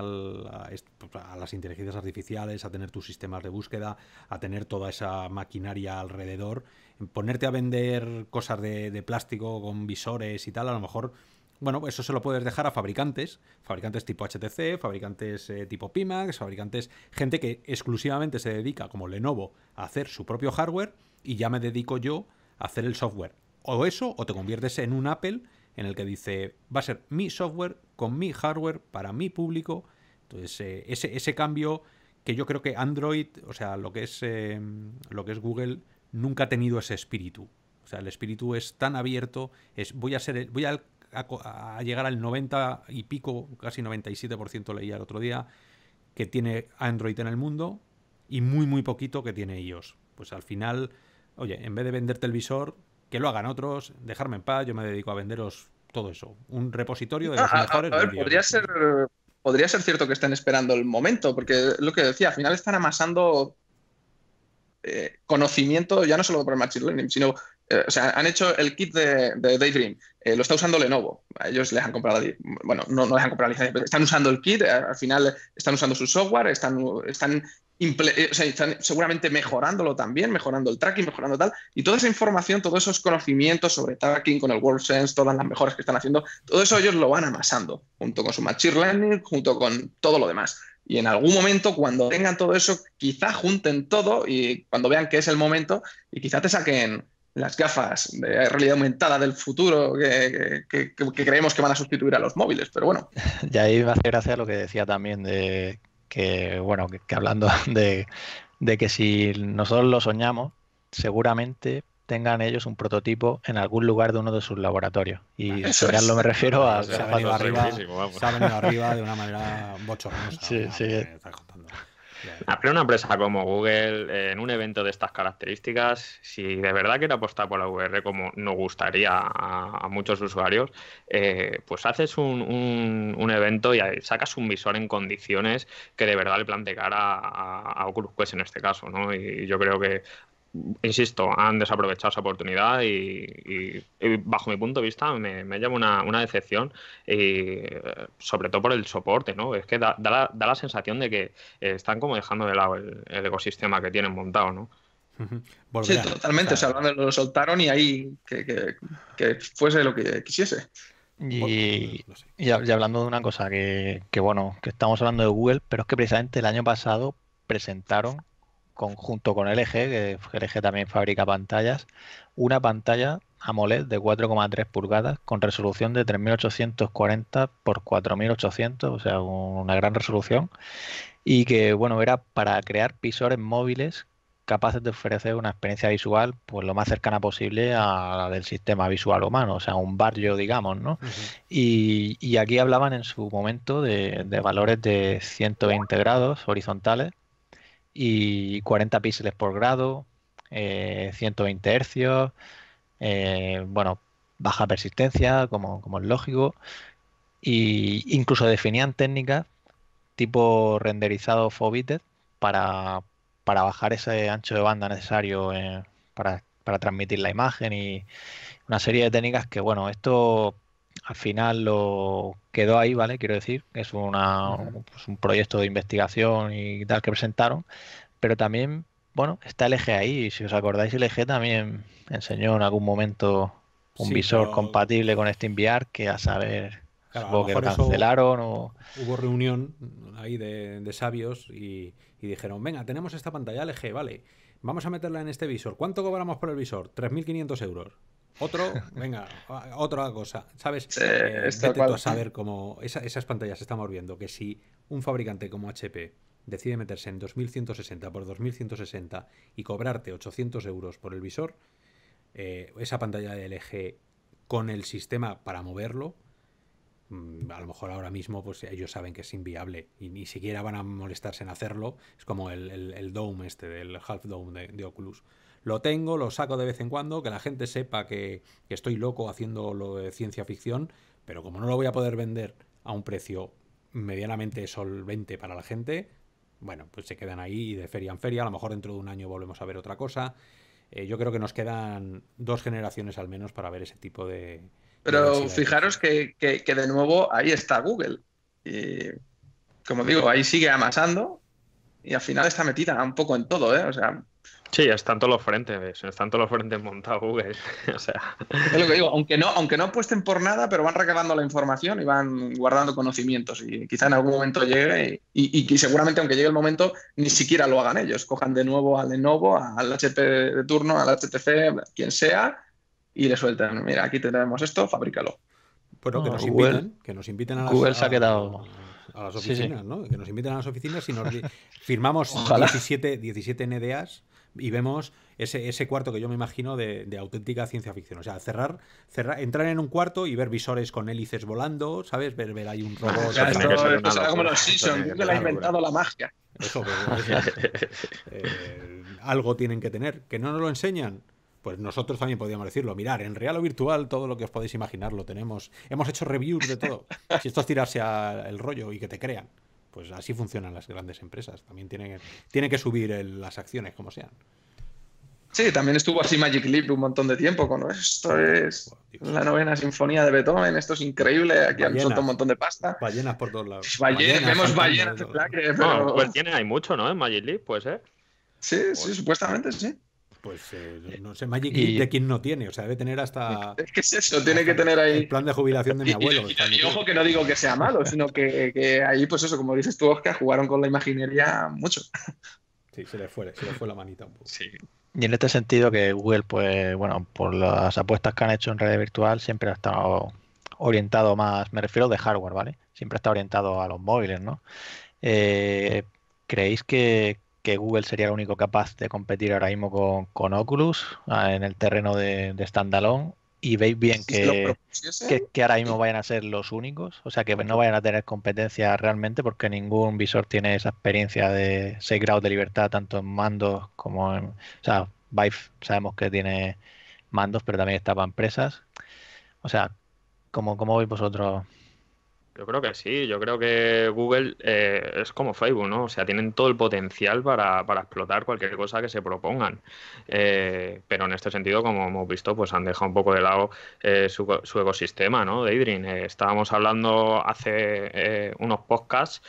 a, las inteligencias artificiales, a tener tus sistemas de búsqueda, a tener toda esa maquinaria alrededor, ponerte a vender cosas de, de plástico con visores y tal, a lo mejor bueno, eso se lo puedes dejar a fabricantes, fabricantes tipo HTC, fabricantes eh, tipo Pimax, fabricantes, gente que exclusivamente se dedica, como Lenovo, a hacer su propio hardware y ya me dedico yo a hacer el software. O eso, o te conviertes en un Apple en el que dice, va a ser mi software con mi hardware para mi público. Entonces, eh, ese, ese cambio que yo creo que Android, o sea, lo que es, eh, lo que es Google, nunca ha tenido ese espíritu. O sea, el espíritu es tan abierto, es voy a ser, voy a, llegar al 90 y pico, casi 97% leía el otro día, que tiene Android en el mundo y muy, muy poquito que tiene ellos Pues al final, oye, en vez de venderte el visor, que lo hagan otros, dejarme en paz, yo me dedico a venderos todo eso. Un repositorio de los mejores. ver, podría ser, podría ser cierto que estén esperando el momento, porque lo que decía, al final están amasando eh, conocimiento, ya no solo para Machine Learning, sino eh, o sea, han hecho el kit de, Daydream. Eh, lo está usando Lenovo. ellos les han comprado, bueno, no, les han comprado licencia, pero están usando el kit, eh, al final están usando su software, están, están, están seguramente mejorándolo también, mejorando el tracking, mejorando tal. Y toda esa información, todos esos conocimientos sobre tracking con el WorldSense, todas las mejoras que están haciendo, todo eso ellos lo van amasando, junto con su Machine Learning, junto con todo lo demás. Y en algún momento, cuando tengan todo eso, quizá junten todo y cuando vean que es el momento, y quizá te saquen las gafas de realidad aumentada del futuro que, creemos que van a sustituir a los móviles, pero bueno. Y ahí me hace gracia lo que decía también de que, bueno, que, hablando de, que si nosotros lo soñamos, seguramente tengan ellos un prototipo en algún lugar de uno de sus laboratorios. Y eso lo me refiero a... arriba, arriba de una manera bochornosa. Sí, sí una empresa como Google, eh, en un evento de estas características, si de verdad quiere apostar por la VR como nos gustaría a, muchos usuarios, eh, pues haces un, evento y sacas un visor en condiciones que de verdad le planteara a, a, Oculus Quest en este caso, ¿no? Y yo creo que insisto, han desaprovechado esa oportunidad y, bajo mi punto de vista me, me una, decepción, y, eh, sobre todo por el soporte, ¿no? Es que da, la, sensación de que eh, están como dejando de lado el, ecosistema que tienen montado, ¿no? sí, totalmente, o sea, lo soltaron y ahí que, fuese lo que quisiese. Y, hablando de una cosa que, que, bueno, que estamos hablando de Google, pero es que precisamente el año pasado presentaron conjunto con eje, que eje también fabrica pantallas, una pantalla AMOLED de 4,3 pulgadas con resolución de 3840 x 4800, o sea, una gran resolución, y que bueno, era para crear visores móviles capaces de ofrecer una experiencia visual pues lo más cercana posible a la del sistema visual humano, o sea, un barrio, digamos, ¿no? y, aquí hablaban en su momento de, de valores de 120 grados horizontales y 40 píxeles por grado, 120 eh, hercios, eh, bueno, baja persistencia, como, es lógico, e incluso definían técnicas tipo renderizado fobited para, para bajar ese ancho de banda necesario eh, para, para transmitir la imagen y una serie de técnicas que, bueno, esto al final lo quedó ahí, ¿vale? Quiero decir, es pues, un proyecto de investigación y tal que presentaron, pero también, bueno, está el eje ahí, si os acordáis, el eje también enseñó en algún momento un visor compatible con SteamVR que a saber... que cancelaron o... Hubo reunión ahí de, sabios y, y, dijeron, venga, tenemos esta pantalla LG, vale, vamos a meterla en este visor. ¿Cuánto cobramos por el visor? 3.500 euros. Otro, venga, otra cosa. ¿Sabes? Sí, eh, saber cómo. esas pantallas están viendo que si un fabricante como HP decide meterse en 2160 por 2160 y cobrarte 800 euros por el visor, eh, esa pantalla de LG con el sistema para moverlo, mm, a lo mejor ahora mismo pues ellos saben que es inviable y ni siquiera van a molestarse en hacerlo. Es como el, el, Dome este, el Half Dome de Oculus lo tengo, lo saco de vez en cuando, que la gente sepa que, estoy loco haciendo lo de ciencia ficción, pero como no lo voy a poder vender a un precio medianamente solvente para la gente, bueno, pues se quedan ahí de feria en feria, a lo mejor dentro de un año volvemos a ver otra cosa. Eh, yo creo que nos quedan dos generaciones al menos para ver ese tipo de... Pero fijaros que, de nuevo ahí está Google. como digo, ahí sigue amasando y al final está metida un poco en todo, ¿eh? O sea, Sí, están todos los frentes, están todos los frentes montados Google. Es lo digo, aunque no, aunque no apuesten por nada, pero van recabando la información y van guardando conocimientos y quizá en algún momento llegue y, seguramente aunque llegue el momento ni siquiera lo hagan ellos, cojan de nuevo al Lenovo, al HP de turno, al HTC, quien sea y le sueltan, mira, aquí tenemos esto, fabrícalo. Bueno, que, ah, nos inviten, a las, Google se ha quedado a las oficinas, ¿no? Que nos inviten a las oficinas y nos firmamos 17, 17 NDAs y vemos ese, cuarto que yo me imagino de, auténtica ciencia ficción. O sea, cerrar, cerrar, entrar en un cuarto y ver visores con hélices volando, ¿sabes? Ver, ver ahí un robot. como los ha inventado la magia. Eso, pues, eh, algo tienen que tener. ¿Que no nos lo enseñan? Pues nosotros también podríamos decirlo. Mirar, en real o virtual, todo lo que os podéis imaginar lo tenemos. Hemos hecho reviews de todo. Si esto es tirarse al rollo y que te crean pues así funcionan las grandes empresas. También tienen, que subir las acciones como sean. Sí, también estuvo así Magic Leap un montón de tiempo con esto es la novena sinfonía de Beethoven, esto es increíble, aquí han soltado un montón de pasta. Ballenas por todos lados. Pues ballenas, vemos ballenas, pues tiene, hay mucho, ¿no? En Magic Leap, pues, ¿eh? Sí, sí, supuestamente sí. Pues eh, no sé, Magic y... de quien no tiene, o sea, debe tener hasta. que es eso? Tiene que tener ahí. El plan de jubilación de mi abuelo. Y, ojo que no digo que sea malo, sino que, ahí, pues eso, como dices tú, Oscar, jugaron con la imaginería mucho. Sí, se le fue, se le fue la manita un poco. Sí. Y en este sentido que Google, pues bueno, por las apuestas que han hecho en red virtual, siempre ha estado orientado más, me refiero de hardware, ¿vale? Siempre está orientado a los móviles, ¿no? Eh, ¿Creéis que, que Google sería el único capaz de competir ahora mismo con, Oculus ah, en el terreno de, de standalone y veis bien que, que, ahora mismo vayan a ser los únicos, o sea que no vayan a tener competencia realmente porque ningún visor tiene esa experiencia de 6 grados de libertad tanto en mandos como en... O sea, Vive sabemos que tiene mandos, pero también está para empresas. O sea, como cómo veis vosotros yo creo que sí, yo creo que Google eh, es como Facebook, ¿no? O sea, tienen todo el potencial para, para explotar cualquier cosa que se propongan. Eh, pero en este sentido, como hemos visto, pues han dejado un poco de lado eh, su, su, ecosistema, ¿no? De Idrin. estábamos hablando hace unos podcasts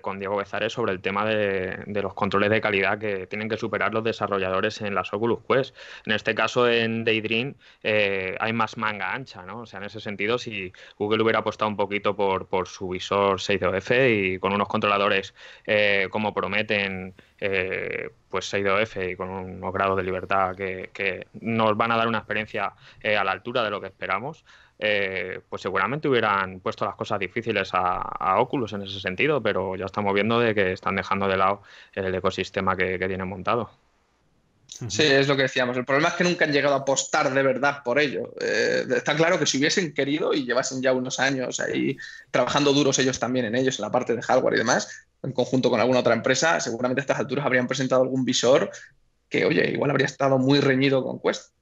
con Diego Bezares sobre el tema de, los controles de calidad que tienen que superar los desarrolladores en las Oculus Quest. En este caso, en Daydream hay más manga ancha, ¿no? O sea, en ese sentido, si Google hubiera apostado un poquito por, su visor 6DOF y con unos controladores eh, como prometen eh, pues 6DOF y con unos grados de libertad que, nos van a dar una experiencia eh, a la altura de lo que esperamos. Eh, pues seguramente hubieran puesto las cosas difíciles a, Oculus en ese sentido, pero ya estamos viendo de que están dejando de lado el ecosistema que tienen montado. Sí, es lo que decíamos. El problema es que nunca han llegado a apostar de verdad por ello. Eh, está claro que si hubiesen querido y llevasen ya unos años ahí trabajando duros ellos también en ellos, en la parte de hardware y demás, en conjunto con alguna otra empresa, seguramente a estas alturas habrían presentado algún visor que, oye, igual habría estado muy reñido con Quest.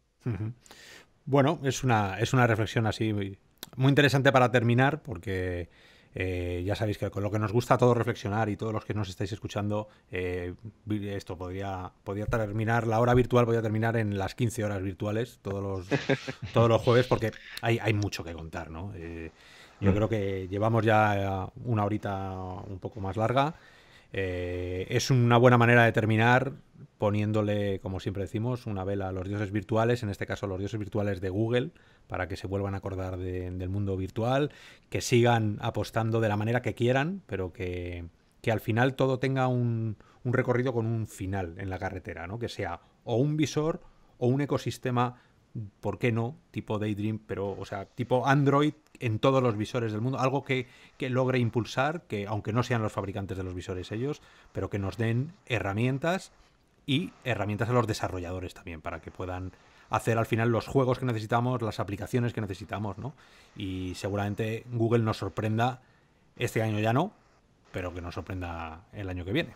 Bueno, es una, es una reflexión así muy interesante para terminar porque eh, ya sabéis que con lo que nos gusta todo reflexionar y todos los que nos estáis escuchando, eh, esto podría, terminar, la hora virtual podría terminar en las 15 horas virtuales todos los, jueves porque hay, mucho que contar, ¿no? Eh, yo mm. creo que llevamos ya una horita un poco más larga. Eh, es una buena manera de terminar poniéndole, como siempre decimos, una vela a los dioses virtuales, en este caso los dioses virtuales de Google, para que se vuelvan a acordar del mundo virtual, que sigan apostando de la manera que quieran, pero que, que al final todo tenga un, un recorrido con un final en la carretera, ¿no? Que sea o un visor o un ecosistema ¿por qué no? Tipo Daydream, pero, o sea, tipo Android en todos los visores del mundo. Algo que, logre impulsar, que aunque no sean los fabricantes de los visores ellos, pero que nos den herramientas y herramientas a los desarrolladores también, para que puedan hacer al final los juegos que necesitamos, las aplicaciones que necesitamos, ¿no? Y seguramente Google nos sorprenda este año ya no, pero que nos sorprenda el año que viene.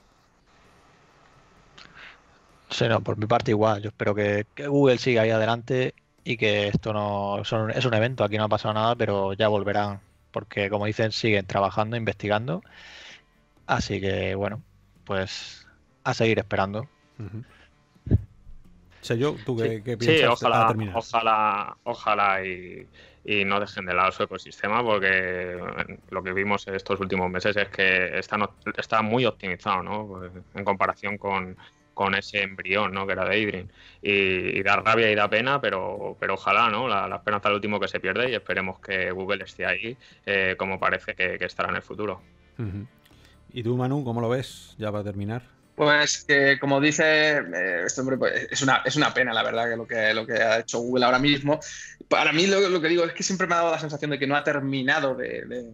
Sí, por mi parte igual. Yo espero que, Google siga ahí adelante y que esto no es un evento, aquí no ha pasado nada, pero ya volverán, porque como dicen, siguen trabajando, investigando. Así que bueno, pues a seguir esperando. yo, ¿tú qué, piensas? Sí, ojalá, ojalá, ojalá y, no dejen de lado su ecosistema, porque lo que vimos estos últimos meses es que está, está muy optimizado, ¿no? Pues, en comparación con, con ese embrión, ¿no? Que era de Adrien. Y, da rabia y da pena, pero, pero ojalá, ¿no? La, pena esperanza es último que se pierde y esperemos que Google esté ahí, eh, como parece que, estará en el futuro. ¿Y tú, Manu, cómo lo ves? Ya para terminar. Pues que, como dice, eh, este hombre, pues, es, una, es una pena, la verdad, que lo que, lo que ha hecho Google ahora mismo. Para mí, lo, que digo es que siempre me ha dado la sensación de que no ha terminado de,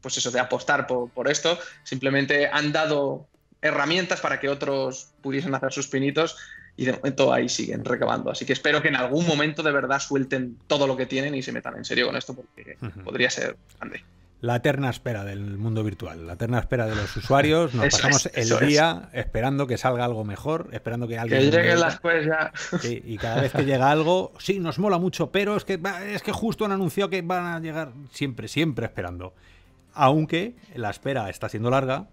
pues eso, de apostar por, por, esto. Simplemente han dado herramientas para que otros pudiesen hacer sus pinitos y de momento ahí siguen recabando. Así que espero que en algún momento de verdad suelten todo lo que tienen y se metan en serio con esto porque podría ser grande. La eterna espera del mundo virtual, la eterna espera de los usuarios. Nos pasamos el día esperando que salga algo mejor, esperando que alguien. Que lleguen las cosas sí, y cada vez que llega algo, sí, nos mola mucho, pero es que, es que justo han anunciado que van a llegar siempre, siempre esperando. Aunque la espera está siendo larga,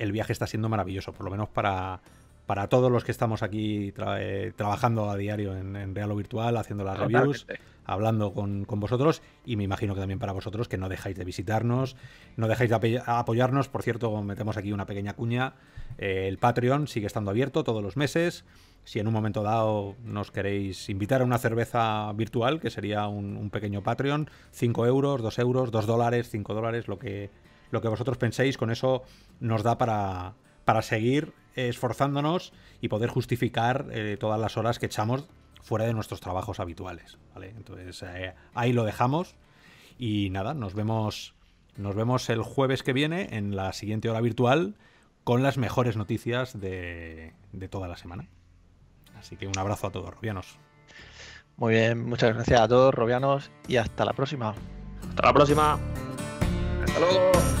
el viaje está siendo maravilloso, por lo menos para, para todos los que estamos aquí eh, trabajando a diario en, real o virtual, haciendo las reviews, hablando con, vosotros y me imagino que también para vosotros que no dejáis de visitarnos, no dejáis de apoyarnos. Por cierto, metemos aquí una pequeña cuña. Eh, el Patreon sigue estando abierto todos los meses. Si en un momento dado nos queréis invitar a una cerveza virtual, que sería un, un pequeño Patreon, 5 euros, 2 euros, 2 dólares, 5 dólares, lo que, lo que vosotros penséis, con eso nos da para, seguir esforzándonos y poder justificar eh, todas las horas que echamos fuera de nuestros trabajos habituales. Entonces eh, ahí lo dejamos y nada, nos vemos, nos vemos el jueves que viene en la siguiente hora virtual con las mejores noticias de, de toda la semana. Así que un abrazo a todos, Robianos. Muy bien, muchas gracias a todos, Robianos, y hasta la próxima. Hasta la próxima. Hasta luego.